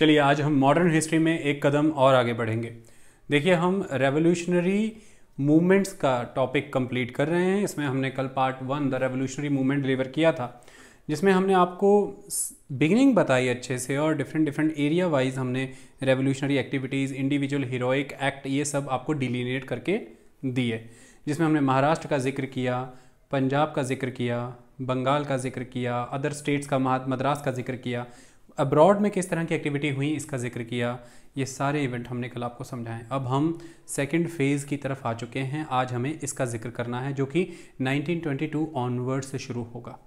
चलिए आज हम मॉडर्न हिस्ट्री में एक कदम और आगे बढ़ेंगे देखिए हम रेवोल्यूशनरी मूवमेंट्स का टॉपिक कंप्लीट कर रहे हैं इसमें हमने कल part one the revolutionary movement deliver किया था जिसमें हमने आपको बिगिनिंग बताई अच्छे से और डिफरेंट डिफरेंट एरिया वाइज हमने revolutionary activities individual heroic act ये सब आपको डिलीनेट करके दिए जिसमें हमने महाराष्ट्र का जिक्र किया पंजाब का जिक्र किया बंगाल का जिक्र किया अदर स्टेट्स का मद्रास का जिक्र किया अब्रॉड में किस तरह की एक्टिविटी हुई इसका जिक्र किया ये सारे इवेंट हमने कल आपको समझाएं अब हम सेकंड फेज़ की तरफ आ चुके हैं आज हमें इसका जिक्र करना है जो कि 1922 ऑनवर्ड से शुरू होगा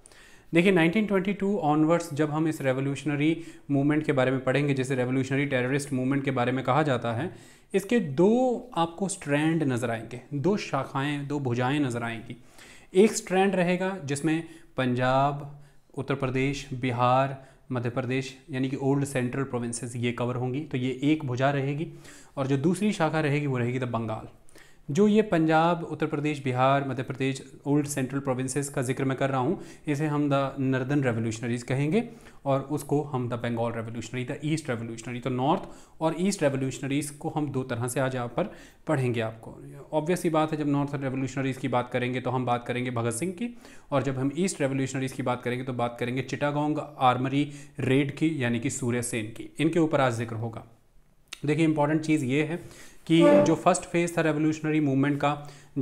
देखिए 1922 ऑनवर्ड्स जब हम इस रेवोल्यूशनरी मूवमेंट के बारे में पढ़ेंगे जिसे रेवोल्यूशनरी टेररिस्ट मूवमेंट के बारे में कहा जाता है इसके दो आपको स्ट्रैंड नज़र आएंगे दो शाखाएँ दो भुजाएँ नज़र आएंगी एक स्ट्रैंड रहेगा जिसमें पंजाब उत्तर प्रदेश बिहार मध्य प्रदेश यानी कि ओल्ड सेंट्रल प्रोविंसेस ये कवर होंगी तो ये एक भुजा रहेगी और जो दूसरी शाखा रहेगी वो रहेगी द बंगाल जो ये Punjab Uttar Pradesh Bihar Madhya Pradesh old central provinces का जिक्र मैं कर रहा हूँ इसे हम द नर्दर्न रेवोल्यूशनरीज कहेंगे और उसको हम the Bengal revolutionary the east revolutionary तो नॉर्थ और ईस्ट रेवोल्यूशनरीज को हम दो तरह से आज यहाँ पर पढ़ेंगे आपको ऑब्वियसली बात है जब नॉर्थ रेवोल्यूशनरीज की बात करेंगे तो हम बात करेंगे भगत सिंह की और जब हम ईस्ट रेवोल्यूशनरीज की बात करेंगे तो बात करेंगे चिटागोंग आर्मरी रेड की यानी कि सूर्य सेन की इनके ऊपर आज जिक्र होगा देखिए इंपॉर्टेंट चीज़ ये है कि जो फर्स्ट फेज था रेवोल्यूशनरी मूवमेंट का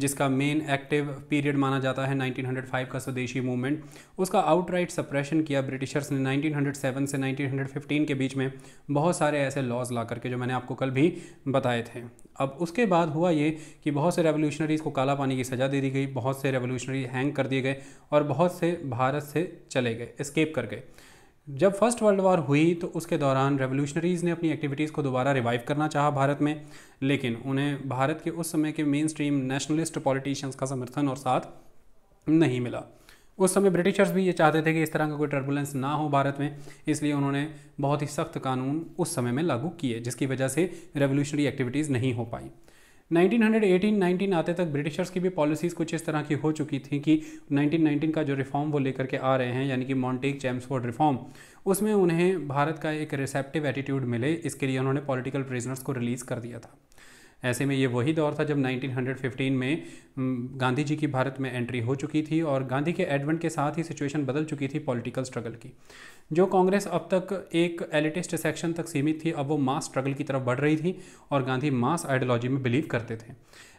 जिसका मेन एक्टिव पीरियड माना जाता है 1905 का स्वदेशी मूवमेंट उसका आउटराइट सप्रेशन किया ब्रिटिशर्स ने 1907 से 1915 के बीच में बहुत सारे ऐसे लॉज ला करके जो मैंने आपको कल भी बताए थे अब उसके बाद हुआ ये कि बहुत से रेवोल्यूशनरीज़ को काला पानी की सज़ा दे दी गई बहुत से रेवोल्यूशनरी हैंग कर दिए गए और बहुत से भारत से चले गए इस्केप कर गए जब फर्स्ट वर्ल्ड वॉर हुई तो उसके दौरान रेवोल्यूशनरीज़ ने अपनी एक्टिविटीज़ को दोबारा रिवाइव करना चाहा भारत में लेकिन उन्हें भारत के उस समय के मेन स्ट्रीम नेशनलिस्ट पॉलिटिशियंस का समर्थन और साथ नहीं मिला उस समय ब्रिटिशर्स भी ये चाहते थे कि इस तरह का कोई टर्बुलेंस ना हो भारत में इसलिए उन्होंने बहुत ही सख्त कानून उस समय में लागू किए जिसकी वजह से रेवोल्यूशनरी एक्टिविटीज़ नहीं हो पाई 1918 19 आते तक ब्रिटिशर्स की भी पॉलिसीज़ कुछ इस तरह की हो चुकी थी कि 1919 का जो रिफॉर्म वो लेकर के आ रहे हैं यानी कि मॉन्टेक चैम्सफोर्ड रिफॉर्म उसमें उन्हें भारत का एक रिसेप्टिव एटीट्यूड मिले इसके लिए उन्होंने पॉलिटिकल प्रिजनर्स को रिलीज़ कर दिया था ऐसे में ये वही दौर था जब 1915 में गांधी जी की भारत में एंट्री हो चुकी थी और गांधी के एडवेंट के साथ ही सिचुएशन बदल चुकी थी पॉलिटिकल स्ट्रगल की जो कांग्रेस अब तक एक एलिटिस्ट सेक्शन तक सीमित थी अब वो मास स्ट्रगल की तरफ बढ़ रही थी और गांधी मास आइडियोलॉजी में बिलीव करते थे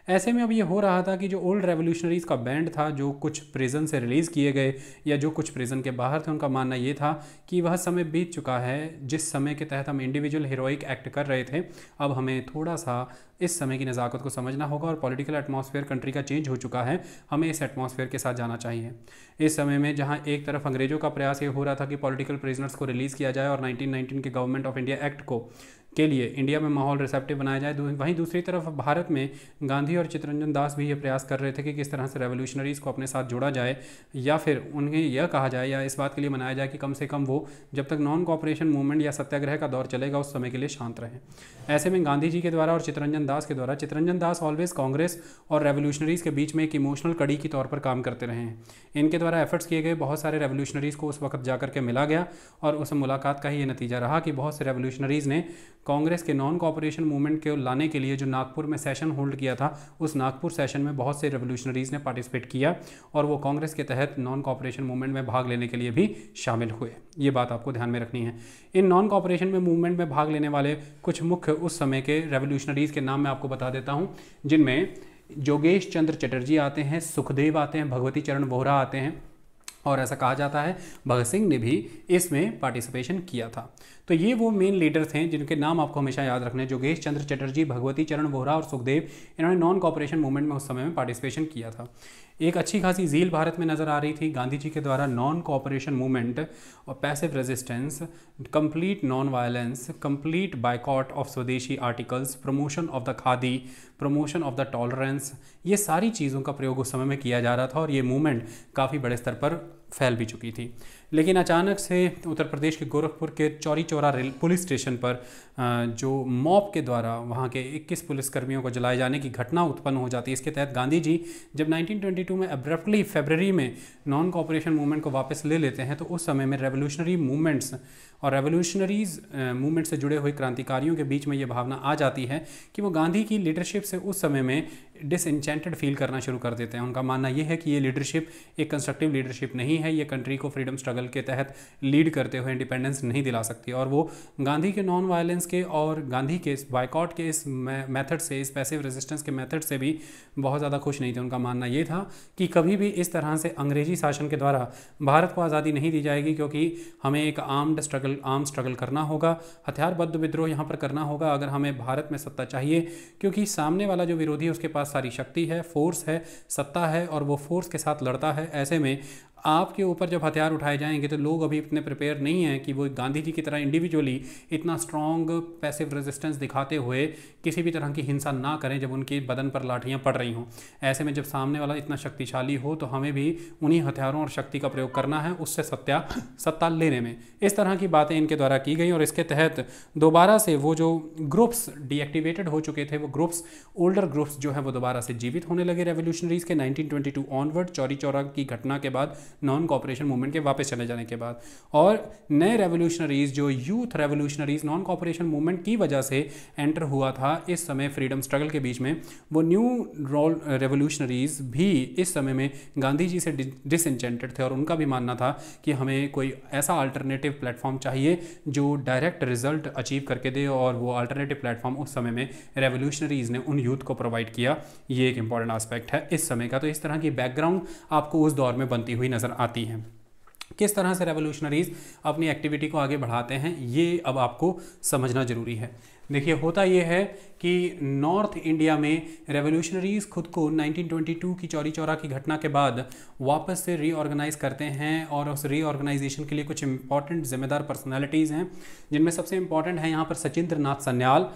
ऐसे में अब ये हो रहा था कि जो ओल्ड रेवोल्यूशनरीज़ का बैंड था जो कुछ प्रिजन से रिलीज़ किए गए या जो कुछ प्रिजन के बाहर थे उनका मानना ये था कि वह समय बीत चुका है जिस समय के तहत हम इंडिविजुअल हीरोइक एक्ट कर रहे थे अब हमें थोड़ा सा इस समय की नज़ाकत को समझना होगा और पॉलिटिकल एटमॉस्फेयर कंट्री का चेंज हो चुका है हमें इस एटमॉस्फेयर के साथ जाना चाहिए इस समय में जहाँ एक तरफ अंग्रेज़ों का प्रयास ये हो रहा था कि पॉलिटिकल प्रिजनर्स को रिलीज़ किया जाए और 1919 के गवर्नमेंट ऑफ इंडिया एक्ट को के लिए इंडिया में माहौल रिसेप्टिव बनाया जाए वहीं दूसरी तरफ भारत में गांधी और चितरंजन दास भी ये प्रयास कर रहे थे कि किस तरह से रेवोल्यूशनरीज़ को अपने साथ जोड़ा जाए या फिर उन्हें यह कहा जाए या इस बात के लिए मनाया जाए कि कम से कम वो जब तक नॉन कॉपरेशन मूवमेंट या सत्याग्रह का दौर चलेगा उस समय के लिए शांत रहें ऐसे में गांधी जी के द्वारा और चित्तरंजन दास के द्वारा चितरंजन दास ऑलवेज कांग्रेस और रेवोल्यूशनरीज के बीच में एक इमोशनल कड़ी के तौर पर काम करते रहे हैं इनके द्वारा एफर्ट्स किए गए बहुत सारे रेवोल्यूशनरीज़ को उस वक्त जाकर के मिला गया और उस मुलाकात का ही ये नतीजा रहा कि बहुत से रेवोल्यूशनरीज़ ने कांग्रेस के नॉन कॉपरेशन मूवमेंट को लाने के लिए जो नागपुर में सेशन होल्ड किया था उस नागपुर सेशन में बहुत से रेवोल्यूशनरीज ने पार्टिसिपेट किया और वो कांग्रेस के तहत नॉन कॉपरेशन मूवमेंट में भाग लेने के लिए भी शामिल हुए ये बात आपको ध्यान में रखनी है इन नॉन कॉपरेशन में मूवमेंट में भाग लेने वाले कुछ मुख्य उस समय के रेवोल्यूशनरीज के नाम मैं आपको बता देता हूँ जिनमें जोगेश चंद्र चटर्जी आते हैं सुखदेव आते हैं भगवती चरण वोहरा आते हैं और ऐसा कहा जाता है भगत सिंह ने भी इसमें पार्टिसिपेशन किया था तो ये वो मेन लीडर्स हैं जिनके नाम आपको हमेशा याद रखने जोगेश चंद्र चटर्जी भगवती चरण वोहरा और सुखदेव इन्होंने नॉन कॉपरेशन मूवमेंट में उस समय में पार्टिसिपेशन किया था एक अच्छी खासी झील भारत में नजर आ रही थी गांधी जी के द्वारा नॉन कॉपरेशन मूवमेंट और passive resistance complete non violence complete boycott of swadeshi articles promotion of the khadi promotion of the tolerance ये सारी चीज़ों का प्रयोग उस समय में किया जा रहा था और ये मूवमेंट काफ़ी बड़े स्तर पर फैल भी चुकी थी लेकिन अचानक से उत्तर प्रदेश के गोरखपुर के Chauri Chaura rail police station पर जो मॉब के द्वारा वहाँ के 21 पुलिसकर्मियों को जलाए जाने की घटना उत्पन्न हो जाती है इसके तहत गांधी जी जब 1922 में अब्रप्टली फेबररी में नॉन कॉपरेशन मूवमेंट को वापस ले लेते हैं तो उस समय में रेवोल्यूशनरी मूवमेंट्स और रेवोल्यूशनरीज मूवमेंट से जुड़े हुए क्रांतिकारियों के बीच में ये भावना आ जाती है कि वो गांधी की लीडरशिप से उस समय में डिसइंचेंटेड फील करना शुरू कर देते हैं उनका मानना यह है कि ये लीडरशिप एक कंस्ट्रक्टिव लीडरशिप नहीं है ये कंट्री को फ्रीडम स्ट्रगल के तहत लीड करते हुए इंडिपेंडेंस नहीं दिला सकती और वो गांधी के नॉन वायलेंस रेजिस्टेंस के और गांधी के इस बाइकआउट के इस मेथड से इस पैसिव रेजिस्टेंस के मेथड से भी बहुत ज़्यादा खुश नहीं थे उनका मानना ये था कि कभी भी इस तरह से अंग्रेजी शासन के द्वारा भारत को आज़ादी नहीं दी जाएगी क्योंकि हमें एक आर्म्ड स्ट्रगल आर्म स्ट्रगल करना होगा हथियारबद्ध विद्रोह यहाँ पर करना होगा अगर हमें भारत में सत्ता चाहिए क्योंकि सामने वाला जो विरोधी है उसके पास सारी शक्ति है फोर्स है सत्ता है और वो फोर्स के साथ लड़ता है ऐसे में आपके ऊपर जब हथियार उठाए जाएंगे तो लोग अभी इतने प्रिपेयर नहीं हैं कि वो गांधी जी की तरह इंडिविजुअली इतना स्ट्रॉन्ग पैसिव रेजिस्टेंस दिखाते हुए किसी भी तरह की हिंसा ना करें जब उनके बदन पर लाठियाँ पड़ रही हों ऐसे में जब सामने वाला इतना शक्तिशाली हो तो हमें भी उन्हीं हथियारों और शक्ति का प्रयोग करना है उससे सत्या सत्ता लेने में इस तरह की बातें इनके द्वारा की गई और इसके तहत दोबारा से वो जो ग्रुप्स डीएक्टिवेटेड हो चुके थे वो ग्रुप्स ओल्डर ग्रुप्स जो है वो दोबारा से जीवित होने लगे रेवोल्यूशनरीज के टू ऑनवर्ड चौरी चौरा की घटना के बाद नॉन कॉपरेशन मूवमेंट के वापस चले जाने के बाद और नए रेवोल्यूशनरीज जो youth revolutionaries non cooperation movement की वजह से एंटर हुआ था इस समय फ्रीडम स्ट्रगल के बीच में वो न्यू रोल रेवोल्यूशनरीज भी इस समय में गांधी जी से डिसइंचेंटेड थे और उनका भी मानना था कि हमें कोई ऐसा अल्टरनेटिव प्लेटफॉर्म चाहिए जो डायरेक्ट रिजल्ट अचीव करके दे और वो अल्टरनेटिव प्लेटफॉर्म उस समय में रेवोल्यूशनरीज ने उन यूथ को प्रोवाइड किया ये एक इंपॉर्टेंट आस्पेक्ट है इस समय का तो इस तरह की बैकग्राउंड आपको उस दौर में बनती हुई नज़र आती है किस तरह से रेवोल्यूशनरीज़ अपनी एक्टिविटी को आगे बढ़ाते हैं ये अब आपको समझना ज़रूरी है देखिए होता ये है कि नॉर्थ इंडिया में रेवोल्यूशनरीज़ खुद को 1922 की चौरी चौरा की घटना के बाद वापस से रीऑर्गेनाइज करते हैं और उस रीऑर्गेनाइजेशन के लिए कुछ इंपॉर्टेंट जिम्मेदार पर्सनैलिटीज़ हैं जिनमें सबसे इंपॉर्टेंट है यहाँ पर सचिंद्र नाथ सन्याल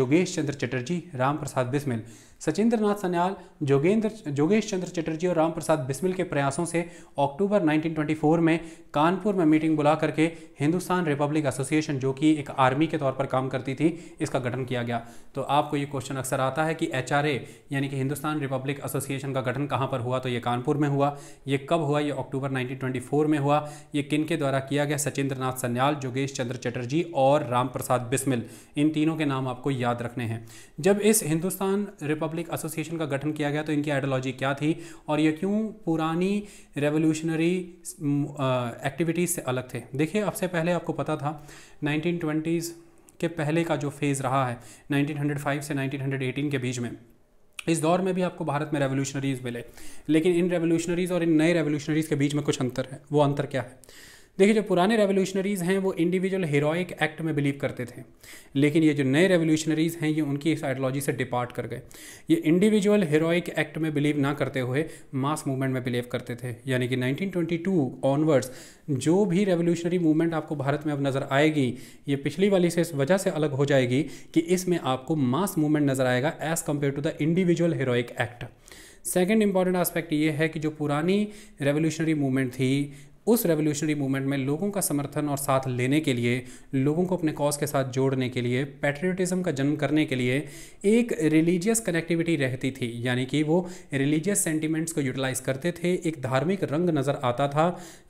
जोगेश चंद्र चटर्जी राम प्रसाद बिस्मिल सचिंद्र नाथ सन्याल जोगेंद्र जोगेश चंद्र चटर्जी और राम प्रसाद बिस्मिल के प्रयासों से अक्टूबर 1924 में कानपुर में मीटिंग बुला करके हिंदुस्तान रिपब्लिक एसोसिएशन जो कि एक आर्मी के तौर पर काम करती थी इसका गठन किया गया तो आपको ये क्वेश्चन अक्सर आता है कि एच यानी कि हिंदुस्तान रिपब्लिक एसोसिएशन का गठन कहाँ पर हुआ तो ये कानपुर में हुआ ये कब हुआ ये अक्टूबर नाइनटीन में हुआ ये किन के द्वारा किया गया सचिंद्र नाथ सन्याल जोगेश चंद्र चटर्जी और राम प्रसाद बिस्मिल इन तीनों के नाम आपको याद रखने हैं जब इस हिंदुस्तान रिपब्लिक रिपब्लिक एसोसिएशन का गठन किया गया तो इनकी आइडियोलॉजी क्या थी और ये क्यों पुरानी रेवोल्यूशनरी एक्टिविटीज़ से अलग थे देखिए अब से पहले आपको पता था नाइनटीन के पहले का जो फेज़ रहा है नाइनटीन से नाइनटीन के बीच में इस दौर में भी आपको भारत में रेवोल्यूशनरीज़ मिले लेकिन इन रेवोल्यूशनरीज़ और इन नए रेवोल्यूशनरीज़ के बीच में कुछ अंतर है वो अंतर क्या है देखिए जो पुराने रेवोल्यूशनरीज़ हैं वो इंडिविजुअल हीरोइक एक्ट में बिलीव करते थे लेकिन ये जो नए रेवोल्यूशनरीज़ हैं ये उनकी इस आइडियोलॉजी से डिपार्ट कर गए ये इंडिविजुअल हीरोइक एक्ट में बिलीव ना करते हुए मास मूवमेंट में बिलीव करते थे यानी कि 1922 ऑनवर्ड्स जो भी रेवोल्यूशनरी मूवमेंट आपको भारत में अब नज़र आएगी ये पिछली वाली से इस वजह से अलग हो जाएगी कि इसमें आपको मास मूवमेंट नज़र आएगा as compare to the individual heroic act second important aspect ये है कि जो पुरानी रेवोल्यूशनरी मूवमेंट थी उस रेवोल्यूशनरी मूवमेंट में लोगों का समर्थन और साथ लेने के लिए लोगों को अपने कॉज के साथ जोड़ने के लिए पैट्रियटिज़म का जन्म करने के लिए एक रिलीजियस कनेक्टिविटी रहती थी यानी कि वो रिलीजियस सेंटिमेंट्स को यूटिलाइज़ करते थे एक धार्मिक रंग नज़र आता था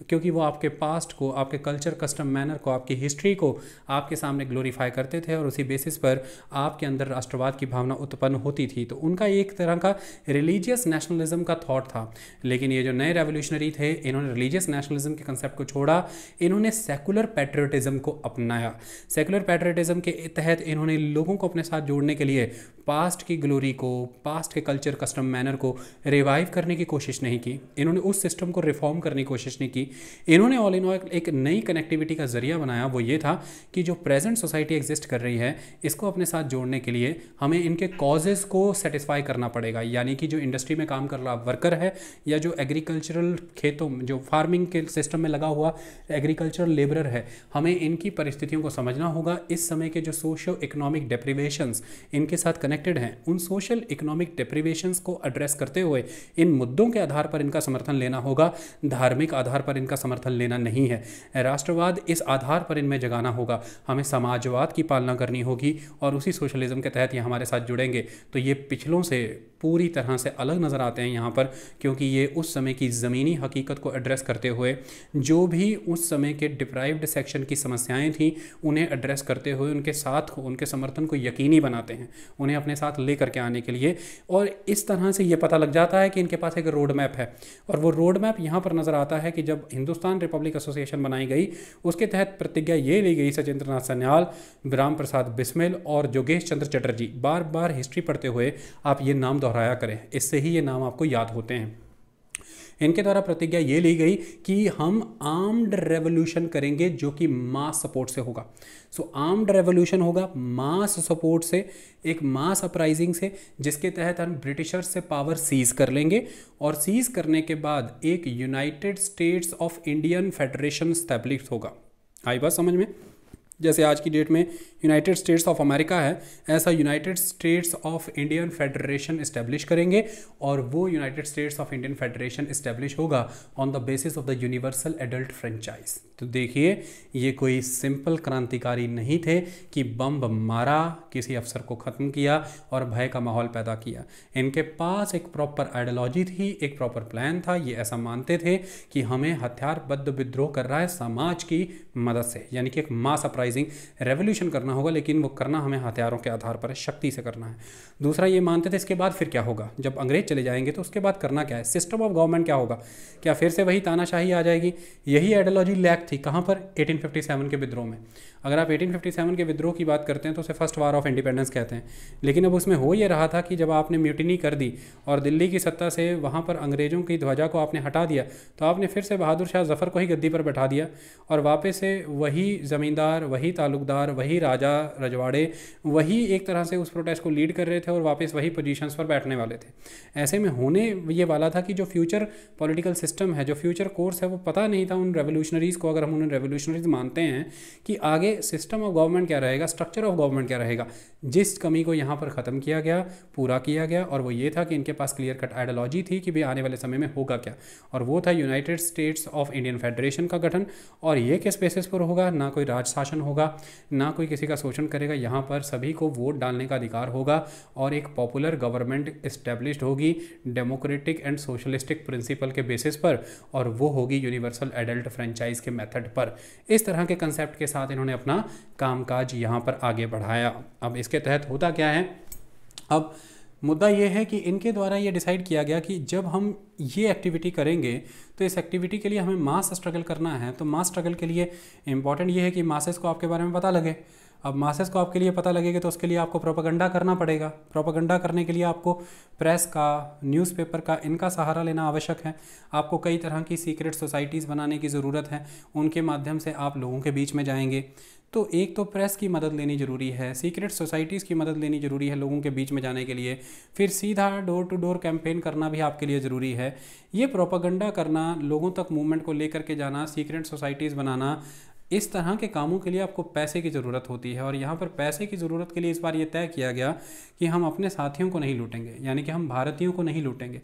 क्योंकि वो आपके पास्ट को आपके कल्चर कस्टम मैनर को आपकी हिस्ट्री को आपके सामने ग्लोरीफाई करते थे और उसी बेसिस पर आपके अंदर राष्ट्रवाद की भावना उत्पन्न होती थी तो उनका एक तरह का रिलीजियस नेशनलिज्म का थाट था लेकिन ये जो नए रेवोल्यूशनरी थे इन्होंने रिलीजियस नेशनलिज्म नेशनलिज्म के कंसेप्ट को छोड़ा इन्होंने सेकुलर पैट्रियटिज़म को अपनाया सेकुलर पैट्रियटिज़म के तहत इन्होंने लोगों को अपने साथ जोड़ने के लिए पास्ट की ग्लोरी को पास्ट के कल्चर कस्टम मैनर को रिवाइव करने की कोशिश नहीं की इन्होंने उस सिस्टम को रिफॉर्म करने की कोशिश नहीं की इन्होंने ऑल इन ऑल एक नई कनेक्टिविटी का जरिया बनाया वो ये था कि जो प्रेजेंट सोसाइटी एग्जिस्ट कर रही है इसको अपने साथ जोड़ने के लिए हमें इनके कॉजेज़ को सेटिस्फाई करना पड़ेगा यानी कि जो इंडस्ट्री में काम कर रहा वर्कर है या जो एग्रीकल्चरल खेतों जो फार्मिंग के सिस्टम में लगा हुआ एग्रीकल्चर लेबरर है हमें इनकी परिस्थितियों को समझना होगा इस समय के जो सोशो इकोनॉमिक डेप्रिवेशंस इनके साथ कनेक्टेड हैं उन सोशल इकोनॉमिक डेप्रिवेशंस को एड्रेस करते हुए इन मुद्दों के आधार पर इनका समर्थन लेना होगा धार्मिक आधार पर इनका समर्थन लेना नहीं है राष्ट्रवाद इस आधार पर इनमें जगाना होगा हमें समाजवाद की पालना करनी होगी और उसी सोशलिज्म के तहत ये हमारे साथ जुड़ेंगे तो ये पिछलों से पूरी तरह से अलग नज़र आते हैं यहाँ पर क्योंकि ये उस समय की ज़मीनी हकीकत को एड्रेस करते हुए जो भी उस समय के डिप्राइव्ड सेक्शन की समस्याएं थीं उन्हें एड्रेस करते हुए उनके साथ उनके समर्थन को यकीनी बनाते हैं उन्हें अपने साथ ले करके आने के लिए और इस तरह से ये पता लग जाता है कि इनके पास एक रोड मैप है और वो रोड मैप यहाँ पर नज़र आता है कि जब हिंदुस्तान रिपब्लिक एसोसिएशन बनाई गई उसके तहत प्रतिज्ञा ये ली गई सचेंद्र नाथ सन्याल राम प्रसाद बिस्मिल और जोगेश चंद्र चटर्जी बार बार हिस्ट्री पढ़ते हुए आप ये नाम दोहरा दोहराया करें इससे ही ये नाम आपको याद होते हैं इनके द्वारा प्रतिज्ञा ये ली गई कि हम आर्म्ड रेवोल्यूशन करेंगे जो कि मास सपोर्ट से होगा सो आर्म्ड रेवोल्यूशन होगा मास सपोर्ट से एक मास अपराइजिंग से जिसके तहत हम ब्रिटिशर्स से पावर सीज कर लेंगे और सीज करने के बाद एक united states of Indian federation establish होगा आई बात समझ में जैसे आज की डेट में यूनाइटेड स्टेट्स ऑफ अमेरिका है ऐसा united states of Indian federation establish करेंगे और वो united states of Indian federation establish होगा on the basis of the universal adult franchise तो देखिए ये कोई सिंपल क्रांतिकारी नहीं थे कि बम मारा किसी अफसर को ख़त्म किया और भय का माहौल पैदा किया इनके पास एक प्रॉपर आइडियोलॉजी थी एक प्रॉपर प्लान था ये ऐसा मानते थे कि हमें हथियारबद्ध विद्रोह कर रहा है समाज की मदद से यानी कि एक मास अपराइजिंग रेवोल्यूशन करना होगा लेकिन वो करना हमें हथियारों के आधार पर शक्ति से करना है दूसरा ये मानते थे इसके बाद फिर क्या होगा जब अंग्रेज चले जाएंगे तो उसके बाद करना क्या है सिस्टम ऑफ गवर्नमेंट क्या होगा क्या फिर से वही तानाशाही आ जाएगी यही आइडियोलॉजी लैक अटैक थी कहाँ पर 1857 के विद्रोह में अगर आप 1857 के विद्रोह की बात करते हैं तो उसे फर्स्ट वार ऑफ इंडिपेंडेंस कहते हैं लेकिन अब उसमें हो ये रहा था कि जब आपने म्यूटिनी कर दी और दिल्ली की सत्ता से वहाँ पर अंग्रेज़ों की ध्वजा को आपने हटा दिया तो आपने फिर से बहादुर शाह जफ़र को ही गद्दी पर बैठा दिया और वापस से वही ज़मींदार वही तालुकदार वही राजा रजवाड़े वही एक तरह से उस प्रोटेस्ट को लीड कर रहे थे और वापस वही पोजिशन पर बैठने वाले थे ऐसे में होने ये वाला था कि जो फ्यूचर पॉलिटिकल सिस्टम है जो फ्यूचर कोर्स है वो पता नहीं था उन रेवोल्यूशनरीज़ को अगर हम उन्हें रेवोल्यूशनरीज मानते हैं कि आगे आगे सिस्टम ऑफ गवर्नमेंट क्या रहेगा स्ट्रक्चर ऑफ गवर्नमेंट क्या रहेगा जिस कमी को यहाँ पर ख़त्म किया गया पूरा किया गया और वो ये था कि इनके पास क्लियर कट आइडियोलॉजी थी कि भी आने वाले समय में होगा क्या और वो था united states of Indian federation का गठन और ये किस बेसिस पर होगा ना कोई राज शासन होगा ना कोई किसी का शोषण करेगा यहाँ पर सभी को वोट डालने का अधिकार होगा और एक पॉपुलर गवर्नमेंट इस्टेब्लिश्ड होगी डेमोक्रेटिक एंड सोशलिस्टिक प्रिंसिपल के बेसिस पर और वो होगी यूनिवर्सल एडल्ट फ्रेंचाइज के मेथड पर इस तरह के कंसेप्ट के साथ इन्होंने अपना कामकाज यहाँ पर आगे बढ़ाया अब इसके तहत होता क्या है अब मुद्दा यह है कि इनके द्वारा ये डिसाइड किया गया कि जब हम ये एक्टिविटी करेंगे तो इस एक्टिविटी के लिए हमें मास स्ट्रगल करना है तो मास स्ट्रगल के लिए इंपॉर्टेंट ये है कि मासेस को आपके बारे में पता लगे अब मासेस को आपके लिए पता लगेगा तो उसके लिए आपको प्रोपागंडा करना पड़ेगा प्रोपागंडा करने के लिए आपको प्रेस का न्यूज़पेपर का इनका सहारा लेना आवश्यक है आपको कई तरह की सीक्रेट सोसाइटीज़ बनाने की ज़रूरत है उनके माध्यम से आप लोगों के बीच में जाएंगे तो एक तो प्रेस की मदद लेनी ज़रूरी है सीक्रेट सोसाइटीज़ की मदद लेनी ज़रूरी है लोगों के बीच में जाने के लिए फिर सीधा डोर टू डोर कैंपेन करना भी आपके लिए ज़रूरी है ये प्रोपागंडा करना लोगों तक मूवमेंट को लेकर के जाना सीक्रेट सोसाइटीज़ बनाना इस तरह के कामों के लिए आपको पैसे की ज़रूरत होती है और यहाँ पर पैसे की ज़रूरत के लिए इस बार ये तय किया गया कि हम अपने साथियों को नहीं लूटेंगे यानी कि हम भारतीयों को नहीं लूटेंगे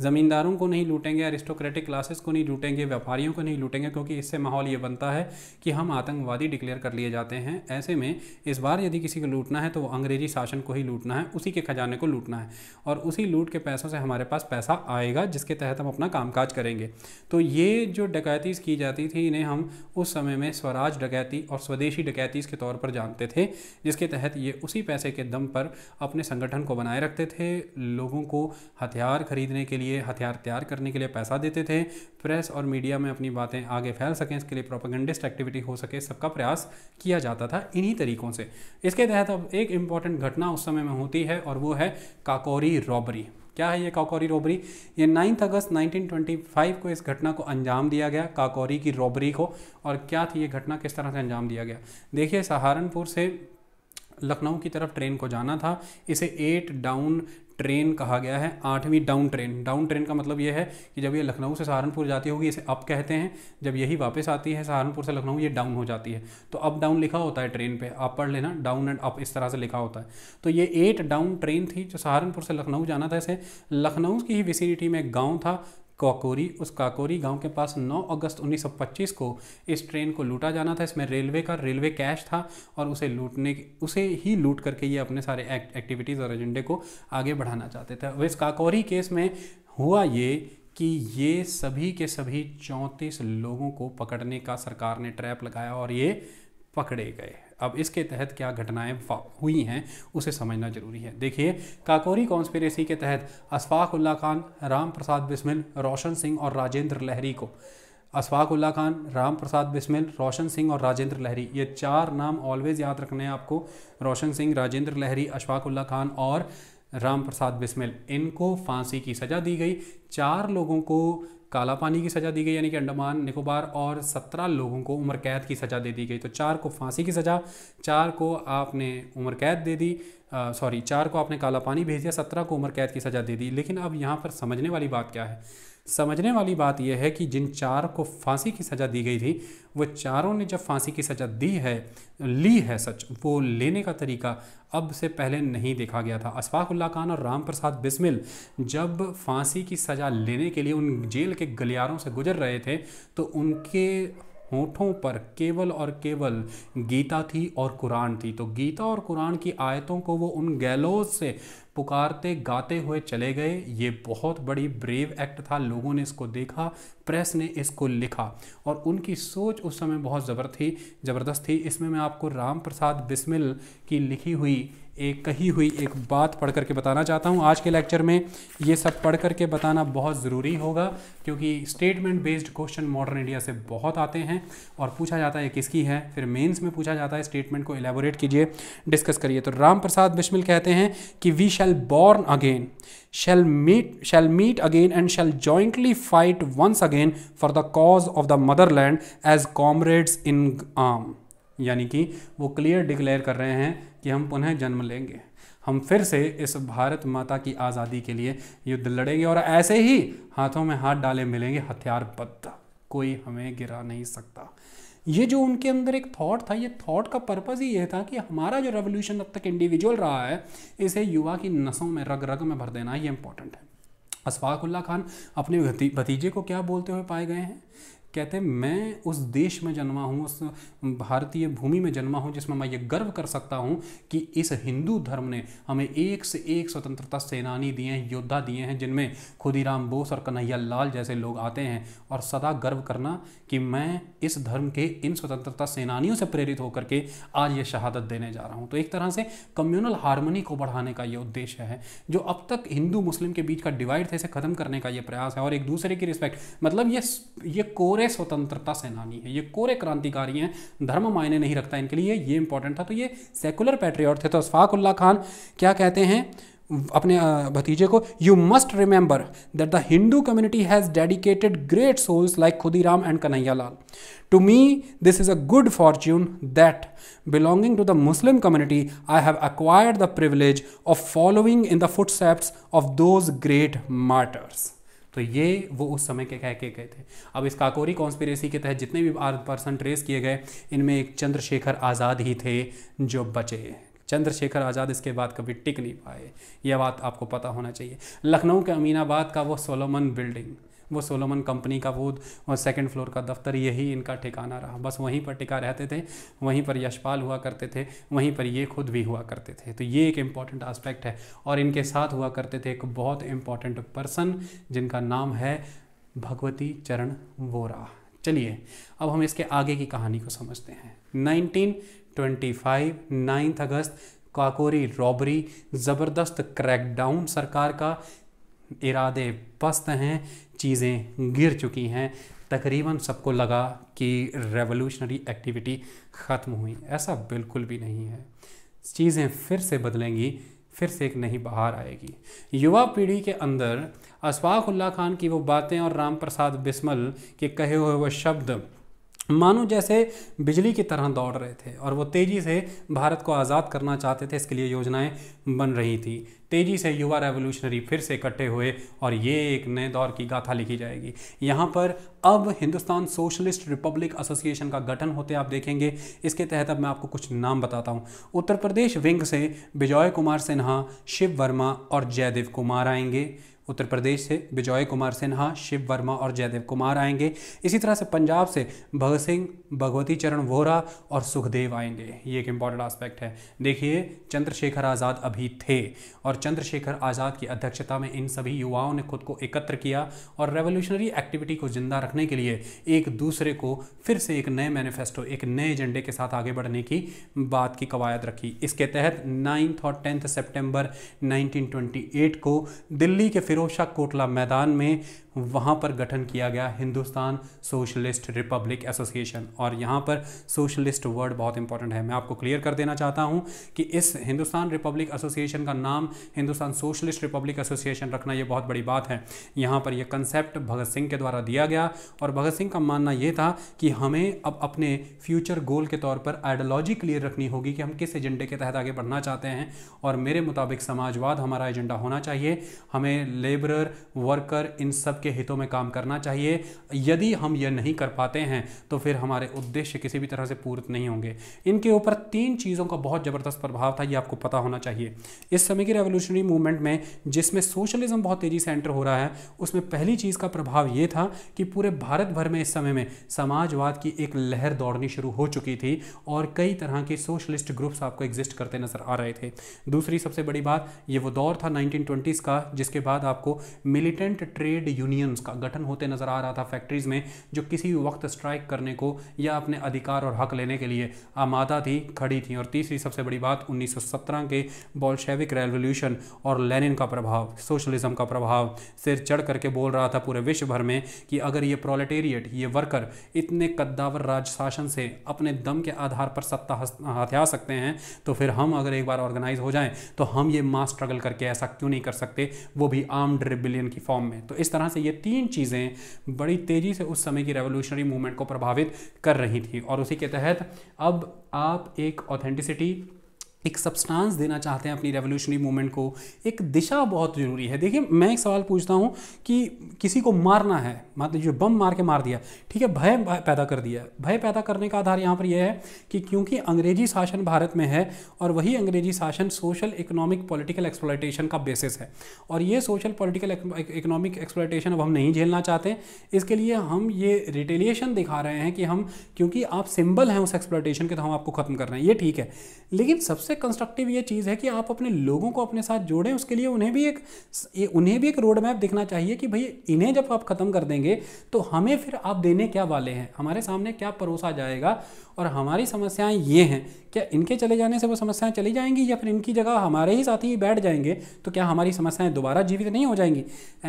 ज़मींदारों को नहीं लूटेंगे एरिस्टोक्रेटिक क्लासेस को नहीं लूटेंगे व्यापारियों को नहीं लूटेंगे क्योंकि इससे माहौल ये बनता है कि हम आतंकवादी डिक्लेयर कर लिए जाते हैं ऐसे में इस बार यदि किसी को लूटना है तो वो अंग्रेजी शासन को ही लूटना है उसी के खजाने को लूटना है और उसी लूट के पैसों से हमारे पास पैसा आएगा जिसके तहत हम अपना कामकाज करेंगे तो ये जो डकैतीज़ की जाती थी इन्हें हम उस समय में स्व स्वराज डकैती और स्वदेशी डकैती के तौर पर जानते थे जिसके तहत ये उसी पैसे के दम पर अपने संगठन को बनाए रखते थे लोगों को हथियार खरीदने के लिए हथियार तैयार करने के लिए पैसा देते थे प्रेस और मीडिया में अपनी बातें आगे फैल सकें इसके लिए प्रोपागेंडिस्ट एक्टिविटी हो सके सबका प्रयास किया जाता था इन्हीं तरीकों से इसके तहत अब एक इम्पॉर्टेंट घटना उस समय में होती है और वो है काकोरी रॉबरी क्या है ये काकोरी रॉबरी ये नाइन्थ अगस्त 1925 को इस घटना को अंजाम दिया गया काकोरी की रॉबरी को और क्या थी ये घटना किस तरह से अंजाम दिया गया देखिए सहारनपुर से लखनऊ की तरफ ट्रेन को जाना था इसे एट डाउन ट्रेन कहा गया है आठवीं डाउन ट्रेन डाउन ट्रेन का मतलब यह है कि जब यह लखनऊ से सहारनपुर जाती होगी इसे अप कहते हैं जब यही वापस आती है सहारनपुर से लखनऊ ये डाउन हो जाती है तो अप डाउन लिखा होता है ट्रेन पे आप पढ़ लेना डाउन एंड अप इस तरह से लिखा होता है तो ये एट डाउन ट्रेन थी जो सहारनपुर से लखनऊ जाना था इसे लखनऊ की ही विसिनिटी में एक गाँव था काकोरी उस काकोरी गांव के पास 9 अगस्त 1925 को इस ट्रेन को लूटा जाना था इसमें रेलवे का रेलवे कैश था और उसे लूटने उसे ही लूट करके ये अपने सारे एक्ट, एक्टिविटीज़ और एजेंडे को आगे बढ़ाना चाहते थे इस काकोरी केस में हुआ ये कि ये सभी के सभी चौंतीस लोगों को पकड़ने का सरकार ने ट्रैप लगाया और ये पकड़े गए अब इसके तहत क्या घटनाएं हुई हैं उसे समझना ज़रूरी है देखिए काकोरी कॉन्स्पेरेसी के तहत अशफाक खान राम प्रसाद बिस्मिल रोशन सिंह और राजेंद्र लहरी को उल्ला खान राम प्रसाद बिस्मिल रोशन सिंह और राजेंद्र लहरी ये चार नाम ऑलवेज़ याद रखने हैं आपको रोशन सिंह राजेंद्र लहरी उल्ला खान और राम प्रसाद बिस्मिल इनको फांसी की सज़ा दी गई चार लोगों को काला पानी की सज़ा दी गई यानी कि अंडमान निकोबार और सत्रह लोगों को उम्र कैद की सज़ा दे दी गई तो चार को फांसी की सज़ा चार को आपने उम्र कैद दे दी सॉरी चार को आपने काला पानी भेज दिया सत्रह को उम्र कैद की सज़ा दे दी लेकिन अब यहाँ पर समझने वाली बात क्या है समझने वाली बात यह है कि जिन चार को फांसी की सज़ा दी गई थी वो चारों ने जब फांसी की सज़ा दी है ली है सच वो लेने का तरीका अब से पहले नहीं देखा गया था अशफाकुल्ला खान और राम प्रसाद बिस्मिल जब फांसी की सज़ा लेने के लिए उन जेल के गलियारों से गुजर रहे थे तो उनके होठों पर केवल और केवल गीता थी और कुरान थी तो गीता और कुरान की आयतों को वो उन गैलोज से पुकारते गाते हुए चले गए ये बहुत बड़ी ब्रेव एक्ट था लोगों ने इसको देखा प्रेस ने इसको लिखा और उनकी सोच उस समय बहुत ज़बर थी ज़बरदस्त थी इसमें मैं आपको राम प्रसाद बिस्मिल की लिखी हुई एक कही हुई एक बात पढ़ करके बताना चाहता हूँ आज के लेक्चर में ये सब पढ़ करके बताना बहुत ज़रूरी होगा क्योंकि statement based question modern India से बहुत आते हैं और पूछा जाता है किसकी है फिर मेंस में पूछा जाता है स्टेटमेंट को एलेबोरेट कीजिए डिस्कस करिए तो राम प्रसाद बिश्मिल कहते हैं कि we shall born again shall meet shall meet again and shall jointly fight once again for the cause of the motherland as comrades in arm यानी कि वो क्लियर डिक्लेयर कर रहे हैं कि हम पुनः जन्म लेंगे हम फिर से इस भारत माता की आज़ादी के लिए युद्ध लड़ेंगे और ऐसे ही हाथों में हाथ डाले मिलेंगे हथियारबद्ध कोई हमें गिरा नहीं सकता ये जो उनके अंदर एक थॉट था ये थॉट का पर्पज़ ही ये था कि हमारा जो रेवोल्यूशन अब तक इंडिविजुअल रहा है इसे युवा की नसों में रग रग में भर देना ये इंपॉर्टेंट है असफाक उल्ला खान अपने भतीजे को क्या बोलते हुए पाए गए हैं कहते हैं मैं उस देश में जन्मा हूँ उस भारतीय भूमि में जन्मा हूँ जिसमें मैं ये गर्व कर सकता हूँ कि इस हिंदू धर्म ने हमें एक से एक स्वतंत्रता सेनानी दिए हैं योद्धा दिए हैं जिनमें खुदीराम बोस और कन्हैया लाल जैसे लोग आते हैं और सदा गर्व करना कि मैं इस धर्म के इन स्वतंत्रता सेनानियों से प्रेरित होकर के आज ये शहादत देने जा रहा हूँ तो एक तरह से कम्युनल हारमोनी को बढ़ाने का ये उद्देश्य है जो अब तक हिंदू मुस्लिम के बीच का डिवाइड था इसे खत्म करने का ये प्रयास है और एक दूसरे की रिस्पेक्ट मतलब ये ये कोर कोरे स्वतंत्रता सेनानी है ये कोरे क्रांतिकारी हैं धर्म मायने नहीं रखता इनके लिए ये इंपॉर्टेंट था तो ये सेकुलर पेट्रियट थे तो अशफाक उल्ला खान क्या कहते हैं अपने भतीजे को you must remember that the Hindu community has dedicated great souls like Khudiram and Kanhaiya Lal to me this is a good fortune that belonging to the Muslim community I have acquired the privilege of following in the footsteps of those great martyrs तो ये वो उस समय के कह के गए थे अब इस काकोरी कॉन्स्पिरेसी के तहत जितने भी पर्सन ट्रेस किए गए इनमें एक चंद्रशेखर आज़ाद ही थे जो बचे चंद्रशेखर आज़ाद इसके बाद कभी टिक नहीं पाए यह बात आपको पता होना चाहिए लखनऊ के अमीनाबाद का वो सोलोमन बिल्डिंग वो सोलोमन कंपनी का वो और सेकेंड फ्लोर का दफ्तर यही इनका ठिकाना रहा बस वहीं पर टिका रहते थे वहीं पर यशपाल हुआ करते थे वहीं पर ये खुद भी हुआ करते थे तो ये एक इम्पॉर्टेंट आस्पेक्ट है और इनके साथ हुआ करते थे एक बहुत इम्पॉर्टेंट पर्सन जिनका नाम है भगवती चरण वोरा चलिए अब हम इसके आगे की कहानी को समझते हैं 1925 ट्वेंटी अगस्त काकोरी रॉबरी ज़बरदस्त क्रैकडाउन सरकार का इरादे पस्त हैं चीज़ें गिर चुकी हैं तकरीबन सबको लगा कि रेवोल्यूशनरी एक्टिविटी ख़त्म हुई ऐसा बिल्कुल भी नहीं है चीज़ें फिर से बदलेंगी फिर से एक नहीं बाहर आएगी युवा पीढ़ी के अंदर अशफाक खान की वो बातें और राम प्रसाद बिस्मल के कहे हुए वो शब्द मानो जैसे बिजली की तरह दौड़ रहे थे और वो तेज़ी से भारत को आज़ाद करना चाहते थे इसके लिए योजनाएं बन रही थी तेज़ी से युवा रेवोल्यूशनरी फिर से इकट्ठे हुए और ये एक नए दौर की गाथा लिखी जाएगी यहाँ पर अब हिंदुस्तान सोशलिस्ट रिपब्लिक एसोसिएशन का गठन होते आप देखेंगे इसके तहत अब मैं आपको कुछ नाम बताता हूँ उत्तर प्रदेश विंग से विजय कुमार सिन्हा शिव वर्मा और जयदेव कुमार आएंगे उत्तर प्रदेश से विजय कुमार सिन्हा शिव वर्मा और जयदेव कुमार आएंगे इसी तरह से पंजाब से भगत सिंह भगवती चरण वोरा और सुखदेव आएंगे ये एक इम्पॉर्टेंट आस्पेक्ट है देखिए चंद्रशेखर आज़ाद अभी थे और चंद्रशेखर आज़ाद की अध्यक्षता में इन सभी युवाओं ने खुद को एकत्र किया और रेवोल्यूशनरी एक्टिविटी को जिंदा रखने के लिए एक दूसरे को फिर से एक नए मैनिफेस्टो एक नए एजेंडे के साथ आगे बढ़ने की बात की कवायद रखी इसके तहत नाइन्थ और टेंथ सेप्टेम्बर नाइनटीन को दिल्ली के फिर फिरोज शाह कोटला मैदान में वहाँ पर गठन किया गया हिंदुस्तान सोशलिस्ट रिपब्लिक एसोसिएशन और यहाँ पर सोशलिस्ट वर्ड बहुत इंपॉर्टेंट है मैं आपको क्लियर कर देना चाहता हूँ कि इस हिंदुस्तान रिपब्लिक एसोसिएशन का नाम हिंदुस्तान सोशलिस्ट रिपब्लिक एसोसिएशन रखना ये बहुत बड़ी बात है यहाँ पर यह कंसेप्ट भगत सिंह के द्वारा दिया गया और भगत सिंह का मानना यह था कि हमें अब अपने फ्यूचर गोल के तौर पर आइडियोलॉजी क्लियर रखनी होगी कि हम किस एजेंडे के तहत आगे बढ़ना चाहते हैं और मेरे मुताबिक समाजवाद हमारा एजेंडा होना चाहिए हमें लेबरर वर्कर इन सब के के हितों में काम करना चाहिए यदि हम यह नहीं कर पाते हैं तो फिर हमारे उद्देश्य किसी भी तरह से पूर्त नहीं होंगे इनके ऊपर तीन चीज़ों का बहुत ज़बरदस्त प्रभाव था ये आपको पता होना चाहिए इस समय की रेवोल्यूशनरी मूवमेंट में जिसमें सोशलिज्म बहुत तेज़ी से एंटर हो रहा है उसमें पहली चीज़ का प्रभाव ये था कि पूरे भारत भर में इस समय में समाजवाद की एक लहर दौड़नी शुरू हो चुकी थी और कई तरह के सोशलिस्ट ग्रुप्स आपको एग्जिस्ट करते नज़र आ रहे थे दूसरी सबसे बड़ी बात ये वो दौर था नाइनटीन का जिसके बाद आपको मिलिटेंट ट्रेड यूनियन यूनियंस का गठन होते नजर आ रहा था फैक्ट्रीज में जो किसी भी वक्त स्ट्राइक करने को या अपने अधिकार और हक लेने के लिए आमादा थी खड़ी थी और तीसरी सबसे बड़ी बात 1917 के बॉल्शेविक रेवोल्यूशन और लेनिन का प्रभाव सोशलिज्म का प्रभाव सिर चढ़ करके बोल रहा था पूरे विश्व भर में कि अगर ये प्रोलेटेरिएट ये वर्कर इतने कद्दावर राज शासन से अपने दम के आधार पर सत्ता हथिया सकते हैं तो फिर हम अगर एक बार ऑर्गेनाइज हो जाएं तो हम ये मास स्ट्रगल करके ऐसा क्यों नहीं कर सकते वो भी आर्म्ड रिबिलियन की फॉर्म में तो इस तरह से से ये तीन चीज़ें बड़ी तेज़ी से उस समय की रेवोल्यूशनरी मूवमेंट को प्रभावित कर रही थी और उसी के तहत अब आप एक ऑथेंटिसिटी एक सब्सटेंस देना चाहते हैं अपनी रेवोल्यूशनरी मूवमेंट को एक दिशा बहुत ज़रूरी है देखिए मैं एक सवाल पूछता हूँ कि किसी को मारना है मतलब जो बम मार के मार दिया ठीक है भय पैदा कर दिया भय पैदा करने का आधार यहाँ पर यह है कि क्योंकि अंग्रेजी शासन भारत में है और वही अंग्रेजी शासन सोशल इकोनॉमिक पॉलिटिकल एक्सप्लाइटेशन का बेसिस है और ये सोशल पॉलिटिकल इकोनॉमिक एक्सप्लाइटेशन अब हम नहीं झेलना चाहते इसके लिए हम ये रिटेलिएशन दिखा रहे हैं कि हम क्योंकि आप सिंबल हैं उस एक्सप्लाइटेशन के तो हम आपको ख़त्म कर रहे हैं ये ठीक है लेकिन सबसे सबसे कंस्ट्रक्टिव ये चीज़ है कि आप अपने लोगों को अपने साथ जोड़ें उसके लिए उन्हें भी एक उन्हें भी एक रोड मैप दिखना चाहिए कि भाई इन्हें जब आप ख़त्म कर देंगे तो हमें फिर आप देने क्या वाले हैं हमारे सामने क्या परोसा जाएगा और हमारी समस्याएं ये हैं क्या इनके चले जाने से वो समस्याएं चली जाएंगी या फिर इनकी जगह हमारे ही साथी बैठ जाएंगे तो क्या हमारी समस्याएं दोबारा जीवित नहीं हो जाएंगी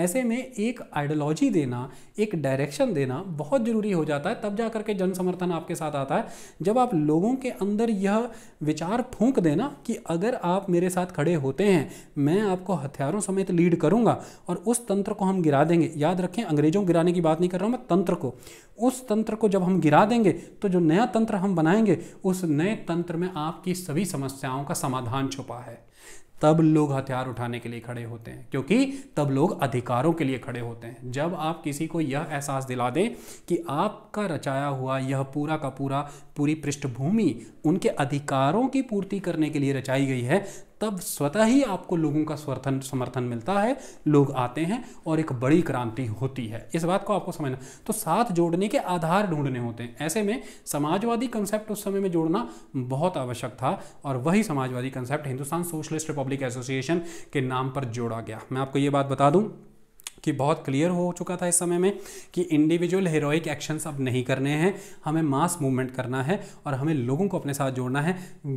ऐसे में एक आइडियोलॉजी देना एक डायरेक्शन देना बहुत ज़रूरी हो जाता है तब जा करके जन समर्थन आपके साथ आता है जब आप लोगों के अंदर यह विचार फूंक दें देना कि अगर आप मेरे साथ खड़े होते हैं मैं आपको हथियारों समेत लीड करूंगा और उस तंत्र को हम गिरा देंगे याद रखें अंग्रेजों गिराने की बात नहीं कर रहा हूं मैं तंत्र को उस तंत्र को जब हम गिरा देंगे तो जो नया तंत्र हम बनाएंगे उस नए तंत्र में आपकी सभी समस्याओं का समाधान छुपा है तब लोग हथियार उठाने के लिए खड़े होते हैं क्योंकि तब लोग अधिकारों के लिए खड़े होते हैं जब आप किसी को यह एहसास दिला दें कि आपका रचाया हुआ यह पूरा का पूरा पूरी पृष्ठभूमि उनके अधिकारों की पूर्ति करने के लिए रचाई गई है तब स्वतः ही आपको लोगों का समर्थन समर्थन मिलता है लोग आते हैं और एक बड़ी क्रांति होती है इस बात को आपको समझना तो साथ जोड़ने के आधार ढूंढने होते हैं ऐसे में समाजवादी कंसेप्ट उस समय में जोड़ना बहुत आवश्यक था और वही समाजवादी concept Hindustan socialist republic association के नाम पर जोड़ा गया मैं आपको ये बात बता दूँ कि बहुत क्लियर हो चुका था इस समय में कि इंडिविजुअल हीरोइक एक्शंस अब नहीं करने हैं हमें मास मूवमेंट करना है और हमें लोगों को अपने साथ जोड़ना है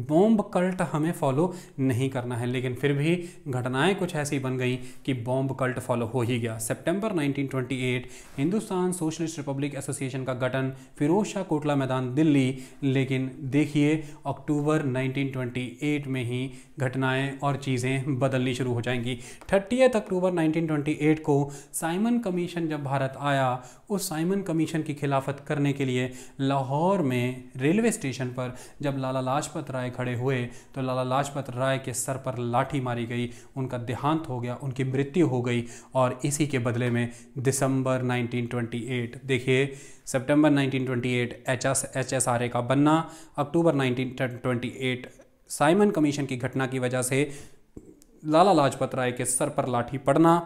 बॉम्ब कल्ट हमें फॉलो नहीं करना है लेकिन फिर भी घटनाएं कुछ ऐसी बन गई कि बॉम्ब कल्ट फॉलो हो ही गया सितंबर 1928 हिंदुस्तान सोशलिस्ट रिपब्लिक एसोसिएशन का गठन फिरोज शाह कोटला मैदान दिल्ली लेकिन देखिए अक्टूबर नाइनटीन में ही घटनाएँ और चीज़ें बदलनी शुरू हो जाएंगी थर्टीथ अक्टूबर नाइनटीन को साइमन कमीशन जब भारत आया उस साइमन कमीशन की खिलाफत करने के लिए लाहौर में रेलवे स्टेशन पर जब लाला लाजपत राय खड़े हुए तो लाला लाजपत राय के सर पर लाठी मारी गई उनका देहांत हो गया उनकी मृत्यु हो गई और इसी के बदले में दिसंबर 1928 देखिए सितंबर 1928 एचएस एचएसआरए का बनना अक्टूबर 1928 साइमन कमीशन की घटना की वजह से लाला लाजपत राय के सर पर लाठी पड़ना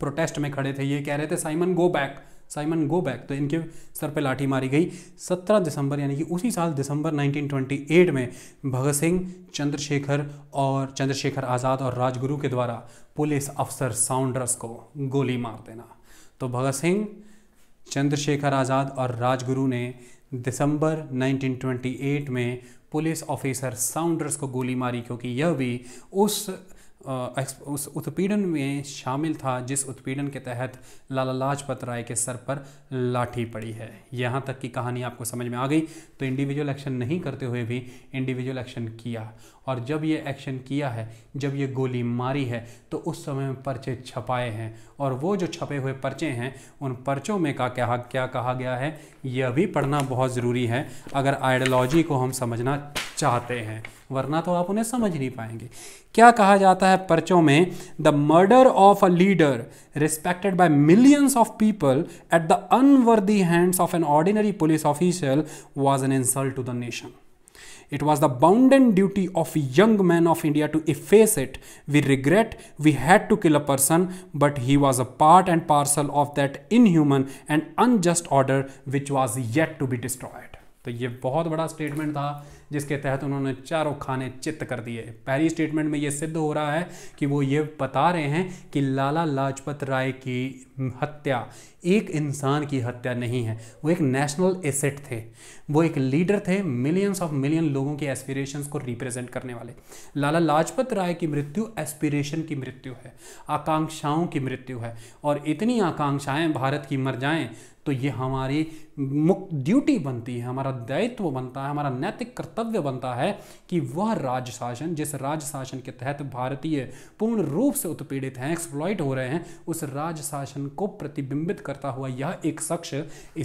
प्रोटेस्ट में खड़े थे ये कह रहे थे Simon go back Simon go back तो इनके सर पे लाठी मारी गई 17 दिसंबर यानी कि उसी साल दिसंबर 1928 में भगत सिंह चंद्रशेखर और चंद्रशेखर आज़ाद और राजगुरु के द्वारा पुलिस अफसर साउंडर्स को गोली मार देना तो भगत सिंह चंद्रशेखर आज़ाद और राजगुरु ने दिसंबर 1928 में पुलिस ऑफिसर साउंडर्स को गोली मारी क्योंकि यह भी उस उस उत्पीड़न में शामिल था जिस उत्पीड़न के तहत लाला लाजपत राय के सर पर लाठी पड़ी है यहाँ तक की कहानी आपको समझ में आ गई तो इंडिविजुअल एक्शन नहीं करते हुए भी इंडिविजुअल एक्शन किया और जब ये एक्शन किया है जब ये गोली मारी है तो उस समय में पर्चे छपाए हैं और वो जो छपे हुए पर्चे हैं उन पर्चों में का क्या क्या कहा गया है यह भी पढ़ना बहुत ज़रूरी है अगर आइडियोलॉजी को हम समझना चाहते हैं वरना तो आप उन्हें समझ नहीं पाएंगे क्या कहा जाता है पर्चों में the murder of a leader respected by millions of people at the unworthy hands of an ordinary police official was an insult to the nation it was the bounden duty of young man of India to efface it we regret we had to kill a person but he was a part and parcel of that inhuman and unjust order which was yet to be destroyed तो ये बहुत बड़ा statement था जिसके तहत उन्होंने चारों खाने चित्त कर दिए पहली स्टेटमेंट में ये सिद्ध हो रहा है कि वो ये बता रहे हैं कि लाला लाजपत राय की हत्या एक इंसान की हत्या नहीं है वो एक नेशनल एसेट थे वो एक लीडर थे मिलियंस ऑफ मिलियन लोगों के एस्पिरेशंस को रिप्रेजेंट करने वाले लाला लाजपत राय की मृत्यु एस्पिरेशन की मृत्यु है आकांक्षाओं की मृत्यु है और इतनी आकांक्षाएं भारत की मर जाएं तो ये हमारी मुक्त ड्यूटी बनती है हमारा दायित्व बनता है हमारा नैतिक कर्तव्य बनता है कि वह राज्य शासन जिस राज्य शासन के तहत भारतीय पूर्ण रूप से उत्पीड़ित हैं एक्सप्लॉइट हो रहे हैं उस राज्य शासन को प्रतिबिंबित करता हुआ यह एक शख्स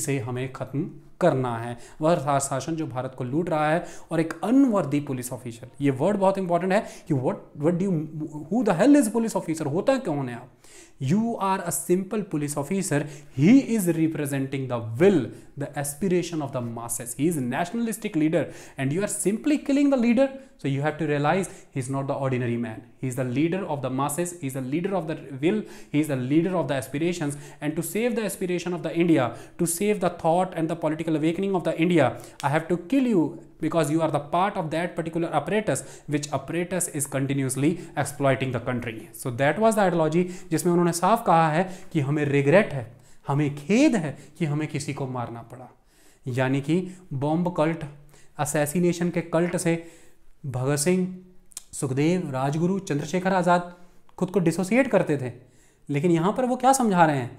इसे हमें खत्म करना है वह शासन जो भारत को लूट रहा है और एक अनवर्दी पुलिस ऑफिसर ये वर्ड बहुत इंपॉर्टेंट है कि what what do who the hell is police officer होता क्यों है आप you are a simple police officer he is representing the will the aspiration of the masses he is nationalistic leader and you are simply killing the leader So you have to realize he's not the ordinary man. He's the leader of the masses. He's the leader of the will. He's the leader of the aspirations. And to save the aspiration of the India, to save the thought and the political awakening of the India, I have to kill you because you are the part of that particular apparatus which apparatus is continuously exploiting the country. So that was the ideology जिसमें उन्होंने साफ कहा है कि हमें regret है, हमें खेद है कि हमें किसी को मारना पड़ा यानी कि बॉम्ब कल्ट असैसिनेशन के कल्ट से भगत सिंह सुखदेव राजगुरु चंद्रशेखर आज़ाद खुद को डिसोसिएट करते थे लेकिन यहाँ पर वो क्या समझा रहे हैं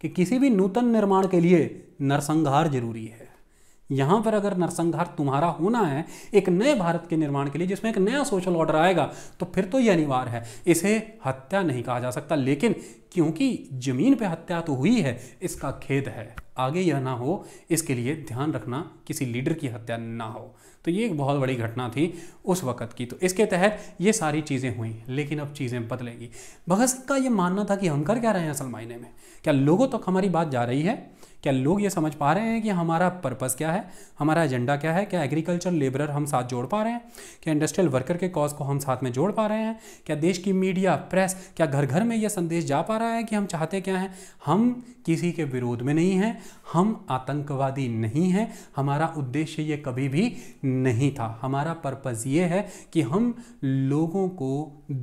कि किसी भी नूतन निर्माण के लिए नरसंहार जरूरी है यहाँ पर अगर नरसंहार तुम्हारा होना है एक नए भारत के निर्माण के लिए जिसमें एक नया सोशल ऑर्डर आएगा तो फिर तो ये अनिवार्य है इसे हत्या नहीं कहा जा सकता लेकिन क्योंकि जमीन पे हत्या तो हुई है इसका खेद है आगे यह ना हो इसके लिए ध्यान रखना किसी लीडर की हत्या ना हो तो ये एक बहुत बड़ी घटना थी उस वक़्त की तो इसके तहत ये सारी चीज़ें हुई लेकिन अब चीज़ें बदलेंगी भगत सिंह का ये मानना था कि हम कर क्या रहे हैं असल मायने में क्या लोगों तक तो हमारी बात जा रही है क्या लोग ये समझ पा रहे हैं कि हमारा पर्पस क्या है हमारा एजेंडा क्या है क्या एग्रीकल्चर लेबरर हम साथ जोड़ पा रहे हैं क्या इंडस्ट्रियल वर्कर के कॉज को हम साथ में जोड़ पा रहे हैं क्या देश की मीडिया प्रेस क्या घर घर में यह संदेश जा पा रहा है कि हम चाहते क्या हैं हम किसी के विरोध में नहीं हैं हम आतंकवादी नहीं हैं हमारा उद्देश्य ये कभी भी नहीं था हमारा पर्पस ये है कि हम लोगों को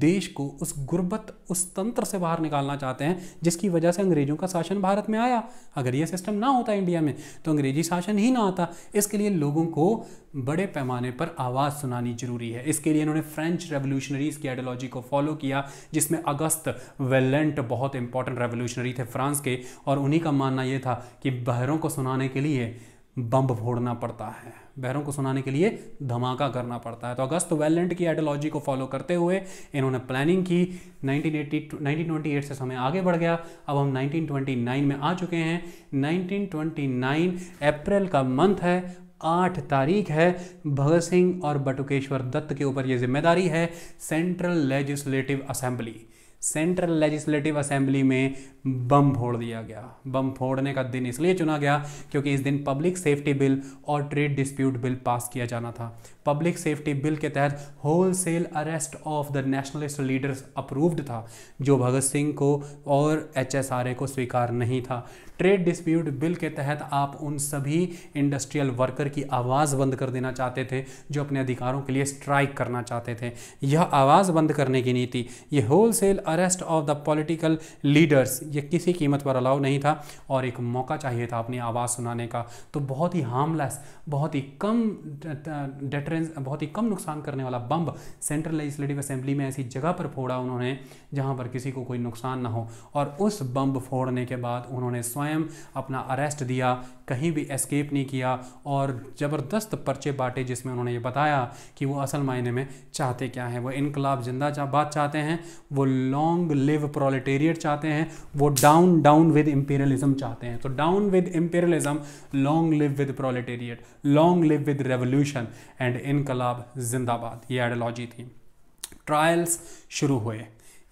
देश को उस गुर्बत उस तंत्र से बाहर निकालना चाहते हैं जिसकी वजह से अंग्रेजों का शासन भारत में आया अगर ये सिस्टम शासन ना होता इंडिया में तो अंग्रेजी शासन ही ना आता इसके लिए लोगों को बड़े पैमाने पर आवाज़ सुनानी जरूरी है इसके लिए इन्होंने फ्रेंच रेवोल्यूशनरीज की आइडियोलॉजी को फॉलो किया जिसमें अगस्त वेलेंट बहुत इंपॉर्टेंट रेवोल्यूशनरी थे फ्रांस के और उन्हीं का मानना यह था कि बहरों को सुनाने के लिए बम फोड़ना पड़ता है बहरों को सुनाने के लिए धमाका करना पड़ता है तो अगस्त वेलेंट की आइडियोलॉजी को फॉलो करते हुए इन्होंने प्लानिंग की 1980 1928 से समय आगे बढ़ गया अब हम 1929 में आ चुके हैं 1929 अप्रैल का मंथ है आठ तारीख है भगत सिंह और बटुकेश्वर दत्त के ऊपर ये जिम्मेदारी है central legislative assembly central legislative assembly में बम फोड़ दिया गया बम फोड़ने का दिन इसलिए चुना गया क्योंकि इस दिन पब्लिक सेफ्टी बिल और ट्रेड डिस्प्यूट बिल पास किया जाना था पब्लिक सेफ्टी बिल के तहत wholesale arrest of the nationalist leaders approved था जो भगत सिंह को और एच को स्वीकार नहीं था ट्रेड डिस्प्यूट बिल के तहत आप उन सभी इंडस्ट्रियल वर्कर की आवाज़ बंद कर देना चाहते थे जो अपने अधिकारों के लिए स्ट्राइक करना चाहते थे यह आवाज़ बंद करने की नीति ये wholesale arrest of the political leaders ये किसी कीमत पर अलाउ नहीं था और एक मौका चाहिए था अपनी आवाज़ सुनाने का तो बहुत ही हार्मलेस बहुत ही कम डेटर रेफरेंस बहुत ही कम नुकसान करने वाला बम सेंट्रल लेजिस्लेटिव असेंबली में ऐसी जगह पर फोड़ा उन्होंने जहाँ पर किसी को कोई नुकसान ना हो और उस बम फोड़ने के बाद उन्होंने स्वयं अपना अरेस्ट दिया कहीं भी एस्केप नहीं किया और ज़बरदस्त पर्चे बांटे जिसमें उन्होंने ये बताया कि वो असल मायने में चाहते क्या हैं वो इनकलाब जिंदा बात चाहते हैं वो लॉन्ग लिव प्रोलेटेरिएट चाहते हैं वो डाउन डाउन विद इम्पेरियलिज्म चाहते हैं तो down with imperialism long live with proletariat long live with revolution and इनकलाब जिंदाबाद ये आइडियोलॉजी थी ट्रायल्स शुरू हुए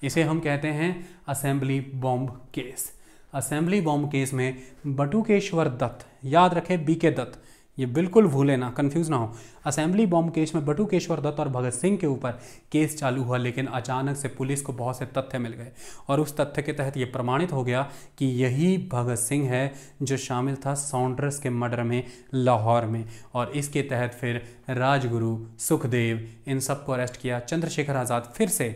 इसे हम कहते हैं assembly bomb case assembly bomb case में बटुकेश्वर दत्त याद रखें बी के दत्त ये बिल्कुल भूले ना कंफ्यूज ना हो असेंबली बॉम्ब केस में बटुकेश्वर दत्त और भगत सिंह के ऊपर केस चालू हुआ लेकिन अचानक से पुलिस को बहुत से तथ्य मिल गए और उस तथ्य के तहत ये प्रमाणित हो गया कि यही भगत सिंह है जो शामिल था साउंड्रस के मर्डर में लाहौर में और इसके तहत फिर राजगुरु सुखदेव इन सबको अरेस्ट किया चंद्रशेखर आज़ाद फिर से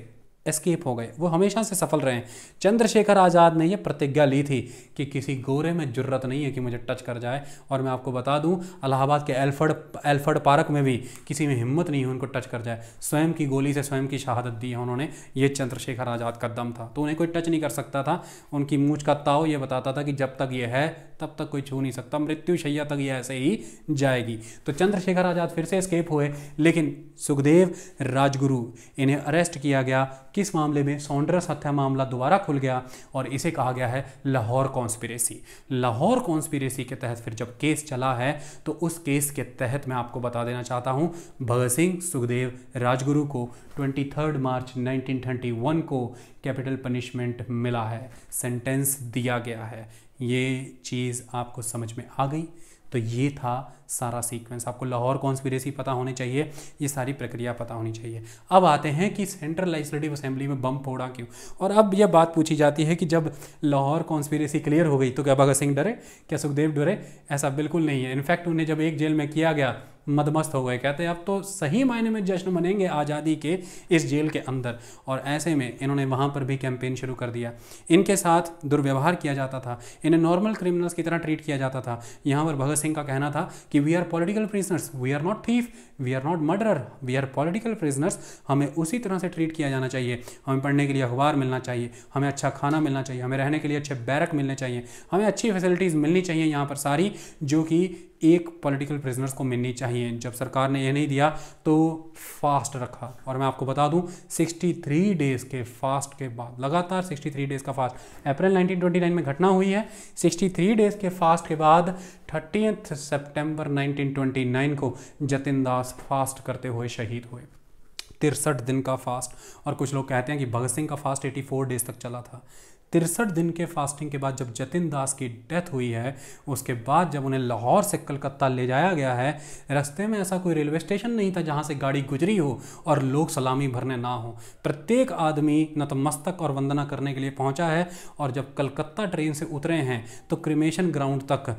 एस्केप हो गए वो हमेशा से सफल रहे हैं चंद्रशेखर आज़ाद ने यह प्रतिज्ञा ली थी कि किसी गोरे में जरूरत नहीं है कि मुझे टच कर जाए और मैं आपको बता दूं अलाहाबाद के एल्फर्ड एल्फर्ड पार्क में भी किसी में हिम्मत नहीं हुई उनको टच कर जाए स्वयं की गोली से स्वयं की शहादत दी है उन्होंने ये चंद्रशेखर आज़ाद का दम था तो उन्हें कोई टच नहीं कर सकता था उनकी मूछ का ताव ये बताता था कि जब तक ये है तब तक कोई छू नहीं सकता मृत्युशैया तक ऐसे ही जाएगी तो चंद्रशेखर आज़ाद फिर से स्केप हुए लेकिन सुखदेव राजगुरु इन्हें अरेस्ट किया गया किस मामले में सौंडरस हत्या मामला दोबारा खुल गया और इसे कहा गया है लाहौर कॉन्स्पिरेसी लाहौर कॉन्स्पिरेसी के तहत फिर जब केस चला है तो उस केस के तहत मैं आपको बता देना चाहता हूँ भगत सिंह सुखदेव राजगुरु को 23 मार्च 1931 को कैपिटल पनिशमेंट मिला है सेंटेंस दिया गया है ये चीज़ आपको समझ में आ गई तो ये था सारा सीक्वेंस आपको लाहौर कॉन्स्पिरेसी पता होनी चाहिए ये सारी प्रक्रिया पता होनी चाहिए अब आते हैं कि सेंट्रल लेजिस्लेटिव असेंबली में बम फोड़ा क्यों और अब यह बात पूछी जाती है कि जब लाहौर कॉन्स्पिरेसी क्लियर हो गई तो क्या भगत सिंह डरे क्या सुखदेव डरे ऐसा बिल्कुल नहीं है इनफैक्ट उन्हें जब एक जेल में किया गया मदमस्त हो गए कहते हैं अब तो सही मायने में जश्न मनेंगे आज़ादी के इस जेल के अंदर और ऐसे में इन्होंने वहाँ पर भी कैंपेन शुरू कर दिया इनके साथ दुर्व्यवहार किया जाता था इन्हें नॉर्मल क्रिमिनल्स की तरह ट्रीट किया जाता था यहाँ पर भगत सिंह का कहना था कि we are political prisoners we are not thief we are not murderer we are political prisoners हमें उसी तरह से ट्रीट किया जाना चाहिए हमें पढ़ने के लिए अखबार मिलना चाहिए हमें अच्छा खाना मिलना चाहिए हमें रहने के लिए अच्छे बैरक मिलने चाहिए हमें अच्छी फैसिलिटीज़ मिलनी चाहिए यहाँ पर सारी जो कि एक पॉलिटिकल प्रिजनर्स को मिलनी चाहिए जब सरकार ने यह नहीं दिया तो फास्ट रखा और मैं आपको बता दूं 63 डेज के फास्ट के बाद लगातार 63 डेज का फास्ट अप्रैल 1929 में घटना हुई है 63 डेज के फास्ट के बाद थर्टी सितंबर 1929 को जतिन दास फास्ट करते हुए शहीद हुए तिरसठ दिन का फास्ट और कुछ लोग कहते हैं कि भगत सिंह का फास्ट 84 डेज तक चला था तिरसठ दिन के फास्टिंग के बाद जब जतिन दास की डेथ हुई है उसके बाद जब उन्हें लाहौर से कलकत्ता ले जाया गया है रास्ते में ऐसा कोई रेलवे स्टेशन नहीं था जहाँ से गाड़ी गुजरी हो और लोग सलामी भरने ना हो प्रत्येक आदमी नतमस्तक और वंदना करने के लिए पहुँचा है और जब कलकत्ता ट्रेन से उतरे हैं तो क्रिमेशन ग्राउंड तक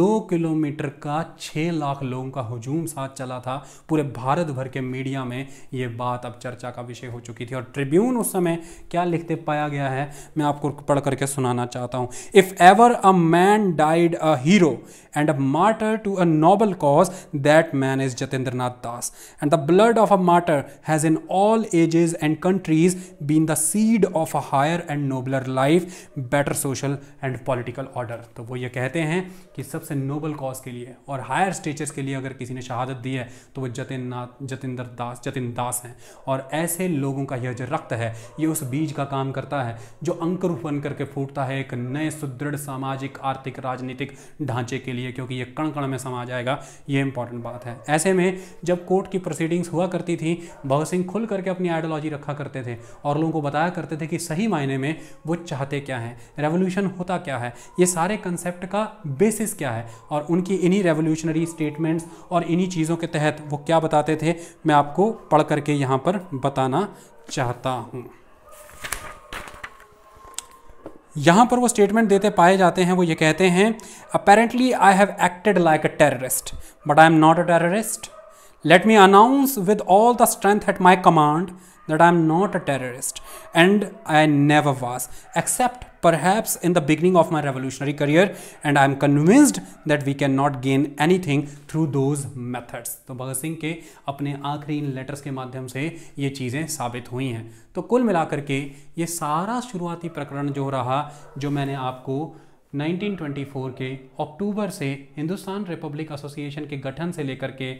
दो किलोमीटर का छः लाख लोगों का हजूम साथ चला था पूरे भारत भर के मीडिया में ये बात अब चर्चा का विषय हो चुकी थी और ट्रिब्यून उस समय क्या लिखते पाया गया है मैं आपको पढ़ करके सुनाना चाहता हूँ if ever a man died a hero and a martyr to a noble cause that man is Jatindra Nath Das and the blood of a martyr has in all ages and countries been the seed of a higher and nobler life better social and political order तो वो ये कहते हैं कि सबसे noble cause के लिए और हायर स्टेचर्स के लिए अगर किसी ने शहादत दी है तो वो जतिन नाथ दास जतिन दास हैं और ऐसे लोगों का यह जो रक्त है ये उस बीज का काम करता है जो अंकुर बनकर के फूटता है एक नए सुदृढ़ सामाजिक आर्थिक राजनीतिक ढांचे के लिए क्योंकि ये कण कण में समा जाएगा ये इंपॉर्टेंट बात है ऐसे में जब कोर्ट की प्रोसीडिंग्स हुआ करती थी भगत सिंह खुल करके अपनी आइडियोलॉजी रखा करते थे और लोगों को बताया करते थे कि सही मायने में वो चाहते क्या हैं रेवोल्यूशन होता क्या है ये सारे कंसेप्ट का बेसिस क्या है और उनकी इन्हीं रेवोल्यूशनरी स्टेटमेंट्स और इन्हीं चीज़ों के तहत वो क्या बताते थे मैं आपको पढ़ करके यहाँ पर बताना चाहता हूँ यहाँ पर वो स्टेटमेंट देते पाए जाते हैं वो ये कहते हैं apparently I have acted like a terrorist but I am not a terrorist let me announce with all the strength at my command that I'm not a terrorist and I never was, except perhaps in the beginning of my revolutionary career. And I'm convinced that we cannot gain anything through those methods. तो भगत सिंह के अपने आखिरी इन letters के माध्यम से ये चीज़ें साबित हुई हैं तो कुल मिलाकर के ये सारा शुरुआती प्रकरण जो रहा जो मैंने आपको 1924 के अक्टूबर से हिंदुस्तान रिपब्लिक एसोसिएशन के गठन से लेकर के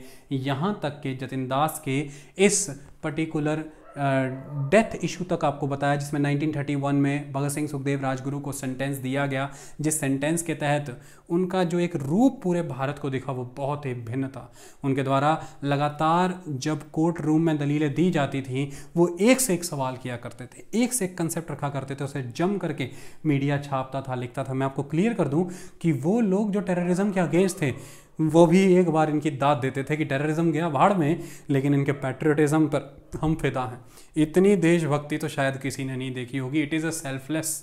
यहाँ तक के जतिन दास के इस पर्टिकुलर डेथ इशू तक आपको बताया जिसमें 1931 में भगत सिंह सुखदेव राजगुरु को सेंटेंस दिया गया जिस सेंटेंस के तहत उनका जो एक रूप पूरे भारत को दिखा वो बहुत ही भिन्न था उनके द्वारा लगातार जब कोर्ट रूम में दलीलें दी जाती थी वो एक से एक सवाल किया करते थे एक से एक कंसेप्ट रखा करते थे उसे जम करके मीडिया छापता था लिखता था मैं आपको क्लियर कर दूँ कि वो लोग जो टेररिज्म के अगेंस्ट थे वो भी एक बार इनकी दाद देते थे कि टेररिज्म गया भाड़ में लेकिन इनके पैट्रियटिज़्म पर हम फिदा हैं इतनी देशभक्ति तो शायद किसी ने नहीं देखी होगी इट इज़ अ सेल्फलेस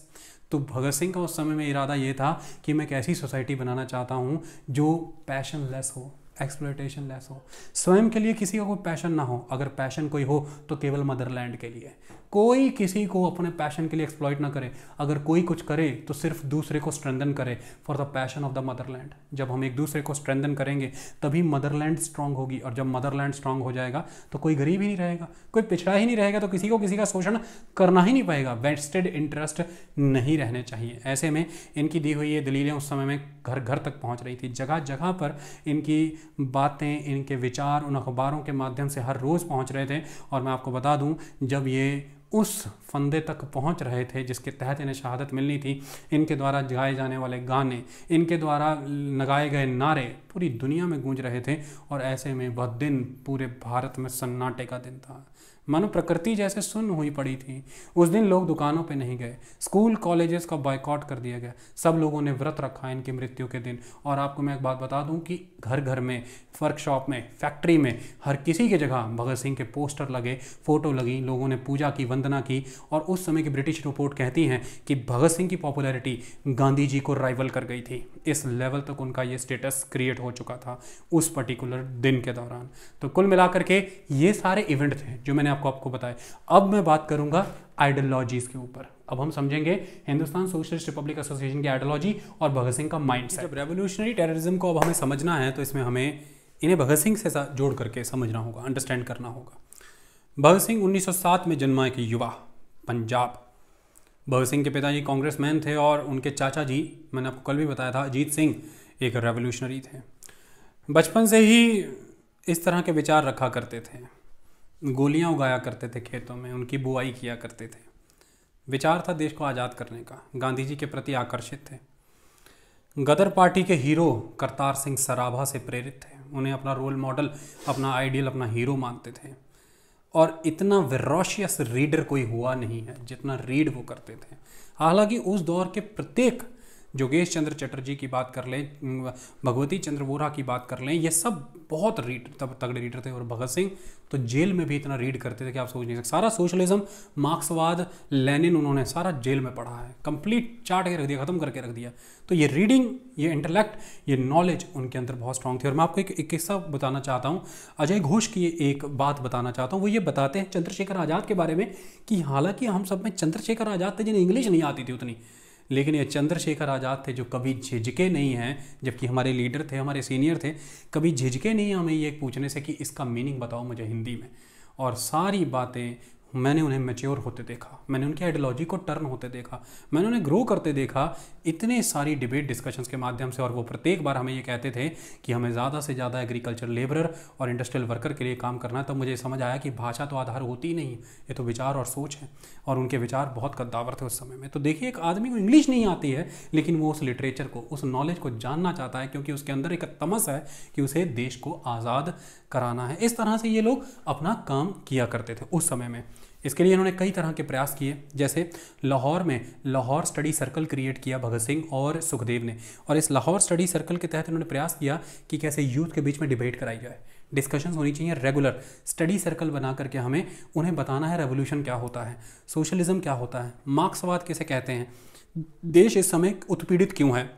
तो भगत सिंह का उस समय में इरादा ये था कि मैं एक ऐसी सोसाइटी बनाना चाहता हूँ जो पैशन लेस हो एक्सप्लोटेशन लेस हो स्वयं के लिए किसी का कोई पैशन ना हो अगर पैशन कोई हो तो केवल मदरलैंड के लिए कोई किसी को अपने पैशन के लिए एक्सप्लॉयट ना करे अगर कोई कुछ करे तो सिर्फ दूसरे को स्ट्रेंदन करे for the passion of the motherland जब हम एक दूसरे को स्ट्रेंदन करेंगे तभी मदरलैंड स्ट्रांग होगी और जब मदरलैंड स्ट्रांग हो जाएगा तो कोई गरीब ही नहीं रहेगा कोई पिछड़ा ही नहीं रहेगा तो किसी को किसी का शोषण करना ही नहीं पाएगा वेस्टेड इंटरेस्ट नहीं रहने चाहिए ऐसे में इनकी दी हुई ये दलीलें उस समय में घर घर तक पहुँच रही थी जगह जगह पर इनकी बातें इनके विचार उन अखबारों के माध्यम से हर रोज़ पहुँच रहे थे और मैं आपको बता दूँ जब ये उस फंदे तक पहुंच रहे थे जिसके तहत इन्हें शहादत मिलनी थी इनके द्वारा गाए जाने वाले गाने इनके द्वारा लगाए गए नारे पूरी दुनिया में गूंज रहे थे और ऐसे में वह दिन पूरे भारत में सन्नाटे का दिन था मानो प्रकृति जैसे सुन्न हुई पड़ी थी उस दिन लोग दुकानों पर नहीं गए स्कूल कॉलेजेस का बॉयकॉट कर दिया गया सब लोगों ने व्रत रखा इनकी मृत्यु के दिन और आपको मैं एक बात बता दूं कि घर घर में वर्कशॉप में फैक्ट्री में हर किसी की जगह भगत सिंह के पोस्टर लगे फोटो लगी लोगों ने पूजा की वंदना की और उस समय की ब्रिटिश रिपोर्ट कहती हैं कि भगत सिंह की पॉपुलैरिटी गांधी जी को राइवल कर गई थी इस लेवल तक उनका ये स्टेटस क्रिएट हो चुका था उस पर्टिकुलर दिन के दौरान तो कुल मिलाकर के ये सारे इवेंट थे जो मैंने आपको आपको बताया अब मैं बात करूंगा आइडियोलॉजीज के ऊपर अब हम समझेंगे हिंदुस्तान सोशलिस्ट रिपब्लिक एसोसिएशन की आइडियोलॉजी और भगत सिंह का माइंड जब रेवोल्यूशनरी टेररिज्म को अब हमें समझना है तो इसमें हमें इन्हें भगत सिंह से जोड़ करके समझना होगा अंडरस्टैंड करना होगा भगत सिंह 1907 में जन्मा एक युवा पंजाब भगत सिंह के पिताजी कांग्रेस मैन थे और उनके चाचा जी मैंने आपको कल भी बताया था अजीत सिंह एक रेवोल्यूशनरी थे बचपन से ही इस तरह के विचार रखा करते थे गोलियां उगाया करते थे खेतों में उनकी बुआई किया करते थे विचार था देश को आज़ाद करने का गांधी जी के प्रति आकर्षित थे गदर पार्टी के हीरो करतार सिंह सराभा से प्रेरित थे उन्हें अपना रोल मॉडल अपना आइडियल अपना हीरो मानते थे और इतना विरोशियस रीडर कोई हुआ नहीं है जितना रीड वो करते थे हालांकि उस दौर के प्रत्येक जोगेश चंद्र चटर्जी की बात कर लें भगवती चंद्र वोरा की बात कर लें ये सब बहुत रीड तब तगड़े रीडर थे और भगत सिंह तो जेल में भी इतना रीड करते थे कि आप सोच नहीं सकते सारा सोशलिज्म मार्क्सवाद लेनिन उन्होंने सारा जेल में पढ़ा है कंप्लीट चाट के रख दिया ख़त्म करके रख दिया तो ये रीडिंग ये इंटेलेक्ट ये नॉलेज उनके अंदर बहुत स्ट्रांग थी और मैं आपको एक किस्सा बताना चाहता हूँ अजय घोष की एक बात बताना चाहता हूँ वो ये बताते हैं चंद्रशेखर आज़ाद के बारे में कि हालांकि हम सब में चंद्रशेखर आज़ाद थे जिन्हें इंग्लिश नहीं आती थी उतनी लेकिन ये चंद्रशेखर आज़ाद थे जो कभी झिझके नहीं हैं जबकि हमारे लीडर थे हमारे सीनियर थे कभी झिझके नहीं हमें ये पूछने से कि इसका मीनिंग बताओ मुझे हिंदी में और सारी बातें मैंने उन्हें मेच्योर होते देखा मैंने उनकी आइडियोलॉजी को टर्न होते देखा मैंने उन्हें ग्रो करते देखा इतने सारी डिबेट डिस्कशंस के माध्यम से और वो प्रत्येक बार हमें ये कहते थे कि हमें ज़्यादा से ज़्यादा एग्रीकल्चर लेबरर और इंडस्ट्रियल वर्कर के लिए काम करना तब मुझे समझ आया कि भाषा तो आधार होती ही नहीं ये तो विचार और सोच है और उनके विचार बहुत कद्दावर थे उस समय में तो देखिए एक आदमी को इंग्लिश नहीं आती है लेकिन वो उस लिटरेचर को उस नॉलेज को जानना चाहता है क्योंकि उसके अंदर एक तमस है कि उसे देश को आज़ाद कराना है इस तरह से ये लोग अपना काम किया करते थे उस समय में इसके लिए इन्होंने कई तरह के प्रयास किए जैसे लाहौर में लाहौर स्टडी सर्कल क्रिएट किया भगत सिंह और सुखदेव ने और इस लाहौर स्टडी सर्कल के तहत इन्होंने प्रयास किया कि कैसे यूथ के बीच में डिबेट कराई जाए डिस्कशंस होनी चाहिए रेगुलर स्टडी सर्कल बना करके हमें उन्हें बताना है रेवोल्यूशन क्या होता है सोशलिज्म क्या होता है मार्क्सवाद कैसे कहते हैं देश इस समय उत्पीड़ित क्यों है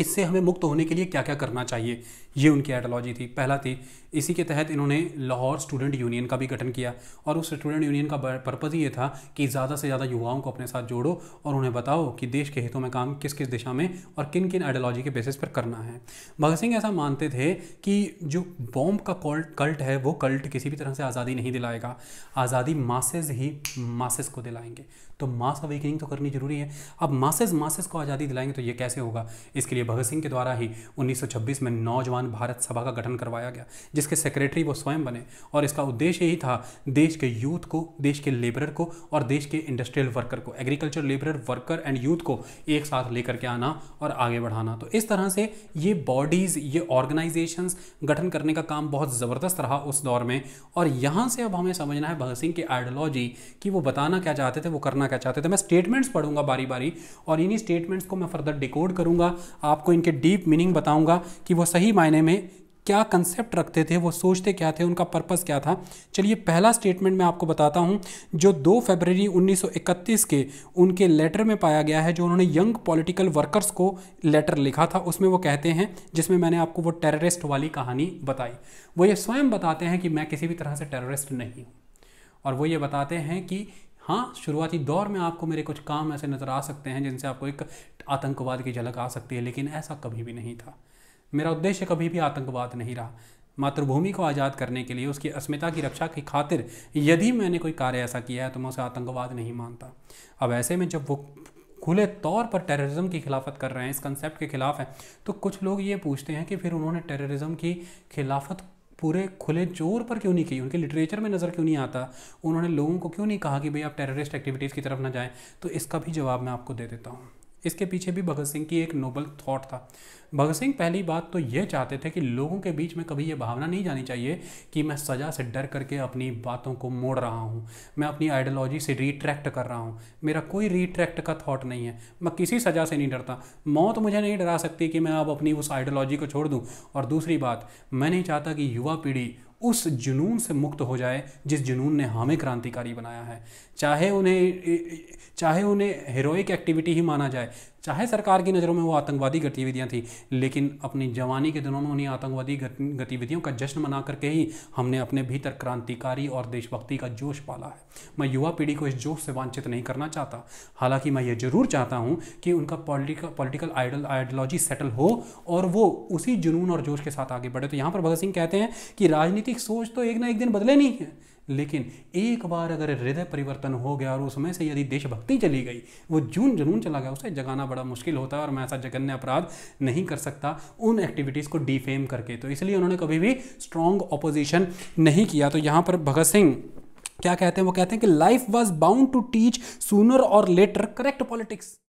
इससे हमें मुक्त होने के लिए क्या क्या करना चाहिए ये उनकी आइडियोलॉजी थी पहला थी इसी के तहत इन्होंने लाहौर स्टूडेंट यूनियन का भी गठन किया और उस स्टूडेंट यूनियन का पर्पज़ ये था कि ज़्यादा से ज़्यादा युवाओं को अपने साथ जोड़ो और उन्हें बताओ कि देश के हितों में काम किस किस दिशा में और किन किन आइडियोलॉजी के बेसिस पर करना है भगत सिंह ऐसा मानते थे कि जो बॉम्ब का कल्ट है वो कल्ट किसी भी तरह से आज़ादी नहीं दिलाएगा आज़ादी मासेज ही मासेस को दिलाएंगे तो मास अवेकनिंग तो करनी जरूरी है अब मासेज मासेस को आज़ादी दिलाएंगे तो ये कैसे होगा इसके लिए भगत सिंह के द्वारा ही उन्नीस में नौजवान संविधान भारत सभा का गठन करवाया गया जिसके सेक्रेटरी वो स्वयं बने और इसका उद्देश्य यही था देश के यूथ को देश के लेबरर को और देश के इंडस्ट्रियल वर्कर को agriculture labourer worker and youth को एक साथ लेकर के आना और आगे बढ़ाना तो इस तरह से ये बॉडीज़ ये ऑर्गेनाइजेशन गठन करने का काम बहुत ज़बरदस्त रहा उस दौर में और यहाँ से अब हमें समझना है भगत सिंह की आइडियोलॉजी कि वो बताना क्या चाहते थे वो करना क्या चाहते थे मैं स्टेटमेंट्स पढ़ूंगा बारी बारी और इन्हीं स्टेटमेंट्स को मैं फर्दर डिकोड करूंगा आपको इनके डीप मीनिंग बताऊंगा कि वो सही मायने ज़माने में क्या कंसेप्ट रखते थे वो सोचते क्या थे उनका पर्पस क्या था चलिए पहला स्टेटमेंट मैं आपको बताता हूँ जो 2 फरवरी 1931 के उनके लेटर में पाया गया है जो उन्होंने यंग पॉलिटिकल वर्कर्स को लेटर लिखा था उसमें वो कहते हैं जिसमें मैंने आपको वो टेररिस्ट वाली कहानी बताई वो ये स्वयं बताते हैं कि मैं किसी भी तरह से टेररिस्ट नहीं हूँ और वो ये बताते हैं कि हाँ शुरुआती दौर में आपको मेरे कुछ काम ऐसे नज़र आ सकते हैं जिनसे आपको एक आतंकवाद की झलक आ सकती है लेकिन ऐसा कभी भी नहीं था मेरा उद्देश्य कभी भी आतंकवाद नहीं रहा मातृभूमि को आज़ाद करने के लिए उसकी अस्मिता की रक्षा की खातिर यदि मैंने कोई कार्य ऐसा किया है तो मैं उसे आतंकवाद नहीं मानता अब ऐसे में जब वो खुले तौर पर टेररिज्म की खिलाफत कर रहे हैं इस कंसेप्ट के खिलाफ है तो कुछ लोग ये पूछते हैं कि फिर उन्होंने टेररिज्म की खिलाफत पूरे खुले जोर पर क्यों नहीं की उनके लिटरेचर में नज़र क्यों नहीं आता उन्होंने लोगों को क्यों नहीं कहा कि भाई आप टेररिस्ट एक्टिविटीज़ की तरफ ना जाएं तो इसका भी जवाब मैं आपको दे देता हूँ इसके पीछे भी भगत सिंह की एक नोबल थॉट था भगत सिंह पहली बात तो ये चाहते थे कि लोगों के बीच में कभी ये भावना नहीं जानी चाहिए कि मैं सज़ा से डर करके अपनी बातों को मोड़ रहा हूँ मैं अपनी आइडियोलॉजी से रिट्रैक्ट कर रहा हूँ मेरा कोई रिट्रैक्ट का थॉट नहीं है मैं किसी सज़ा से नहीं डरता मौत मुझे नहीं डरा सकती कि मैं अब अपनी उस आइडियोलॉजी को छोड़ दूँ और दूसरी बात मैं नहीं चाहता कि युवा पीढ़ी उस जुनून से मुक्त हो जाए जिस जुनून ने हमें क्रांतिकारी बनाया है चाहे उन्हें चाहे उन्हें हीरोइक एक्टिविटी ही माना जाए चाहे सरकार की नज़रों में वो आतंकवादी गतिविधियाँ थी लेकिन अपनी जवानी के दिनों में उन्हीं आतंकवादी गतिविधियों का जश्न मना करके ही हमने अपने भीतर क्रांतिकारी और देशभक्ति का जोश पाला है मैं युवा पीढ़ी को इस जोश से वांछित नहीं करना चाहता हालांकि मैं ये जरूर चाहता हूँ कि उनका political political idol ideology settle हो और वो उसी जुनून और जोश के साथ आगे बढ़े तो यहाँ पर भगत सिंह कहते हैं कि राजनीतिक सोच तो एक ना एक दिन बदले नहीं है लेकिन एक बार अगर हृदय परिवर्तन हो गया और उसमें से यदि देशभक्ति चली गई वो जून जुनून चला गया उसे जगाना बड़ा मुश्किल होता है और मैं ऐसा जघन्य अपराध नहीं कर सकता उन एक्टिविटीज़ को डिफेम करके तो इसलिए उन्होंने कभी भी स्ट्रॉन्ग अपोजिशन नहीं किया तो यहाँ पर भगत सिंह क्या कहते हैं वो कहते हैं कि life was bound to teach sooner और लेटर करेक्ट पॉलिटिक्स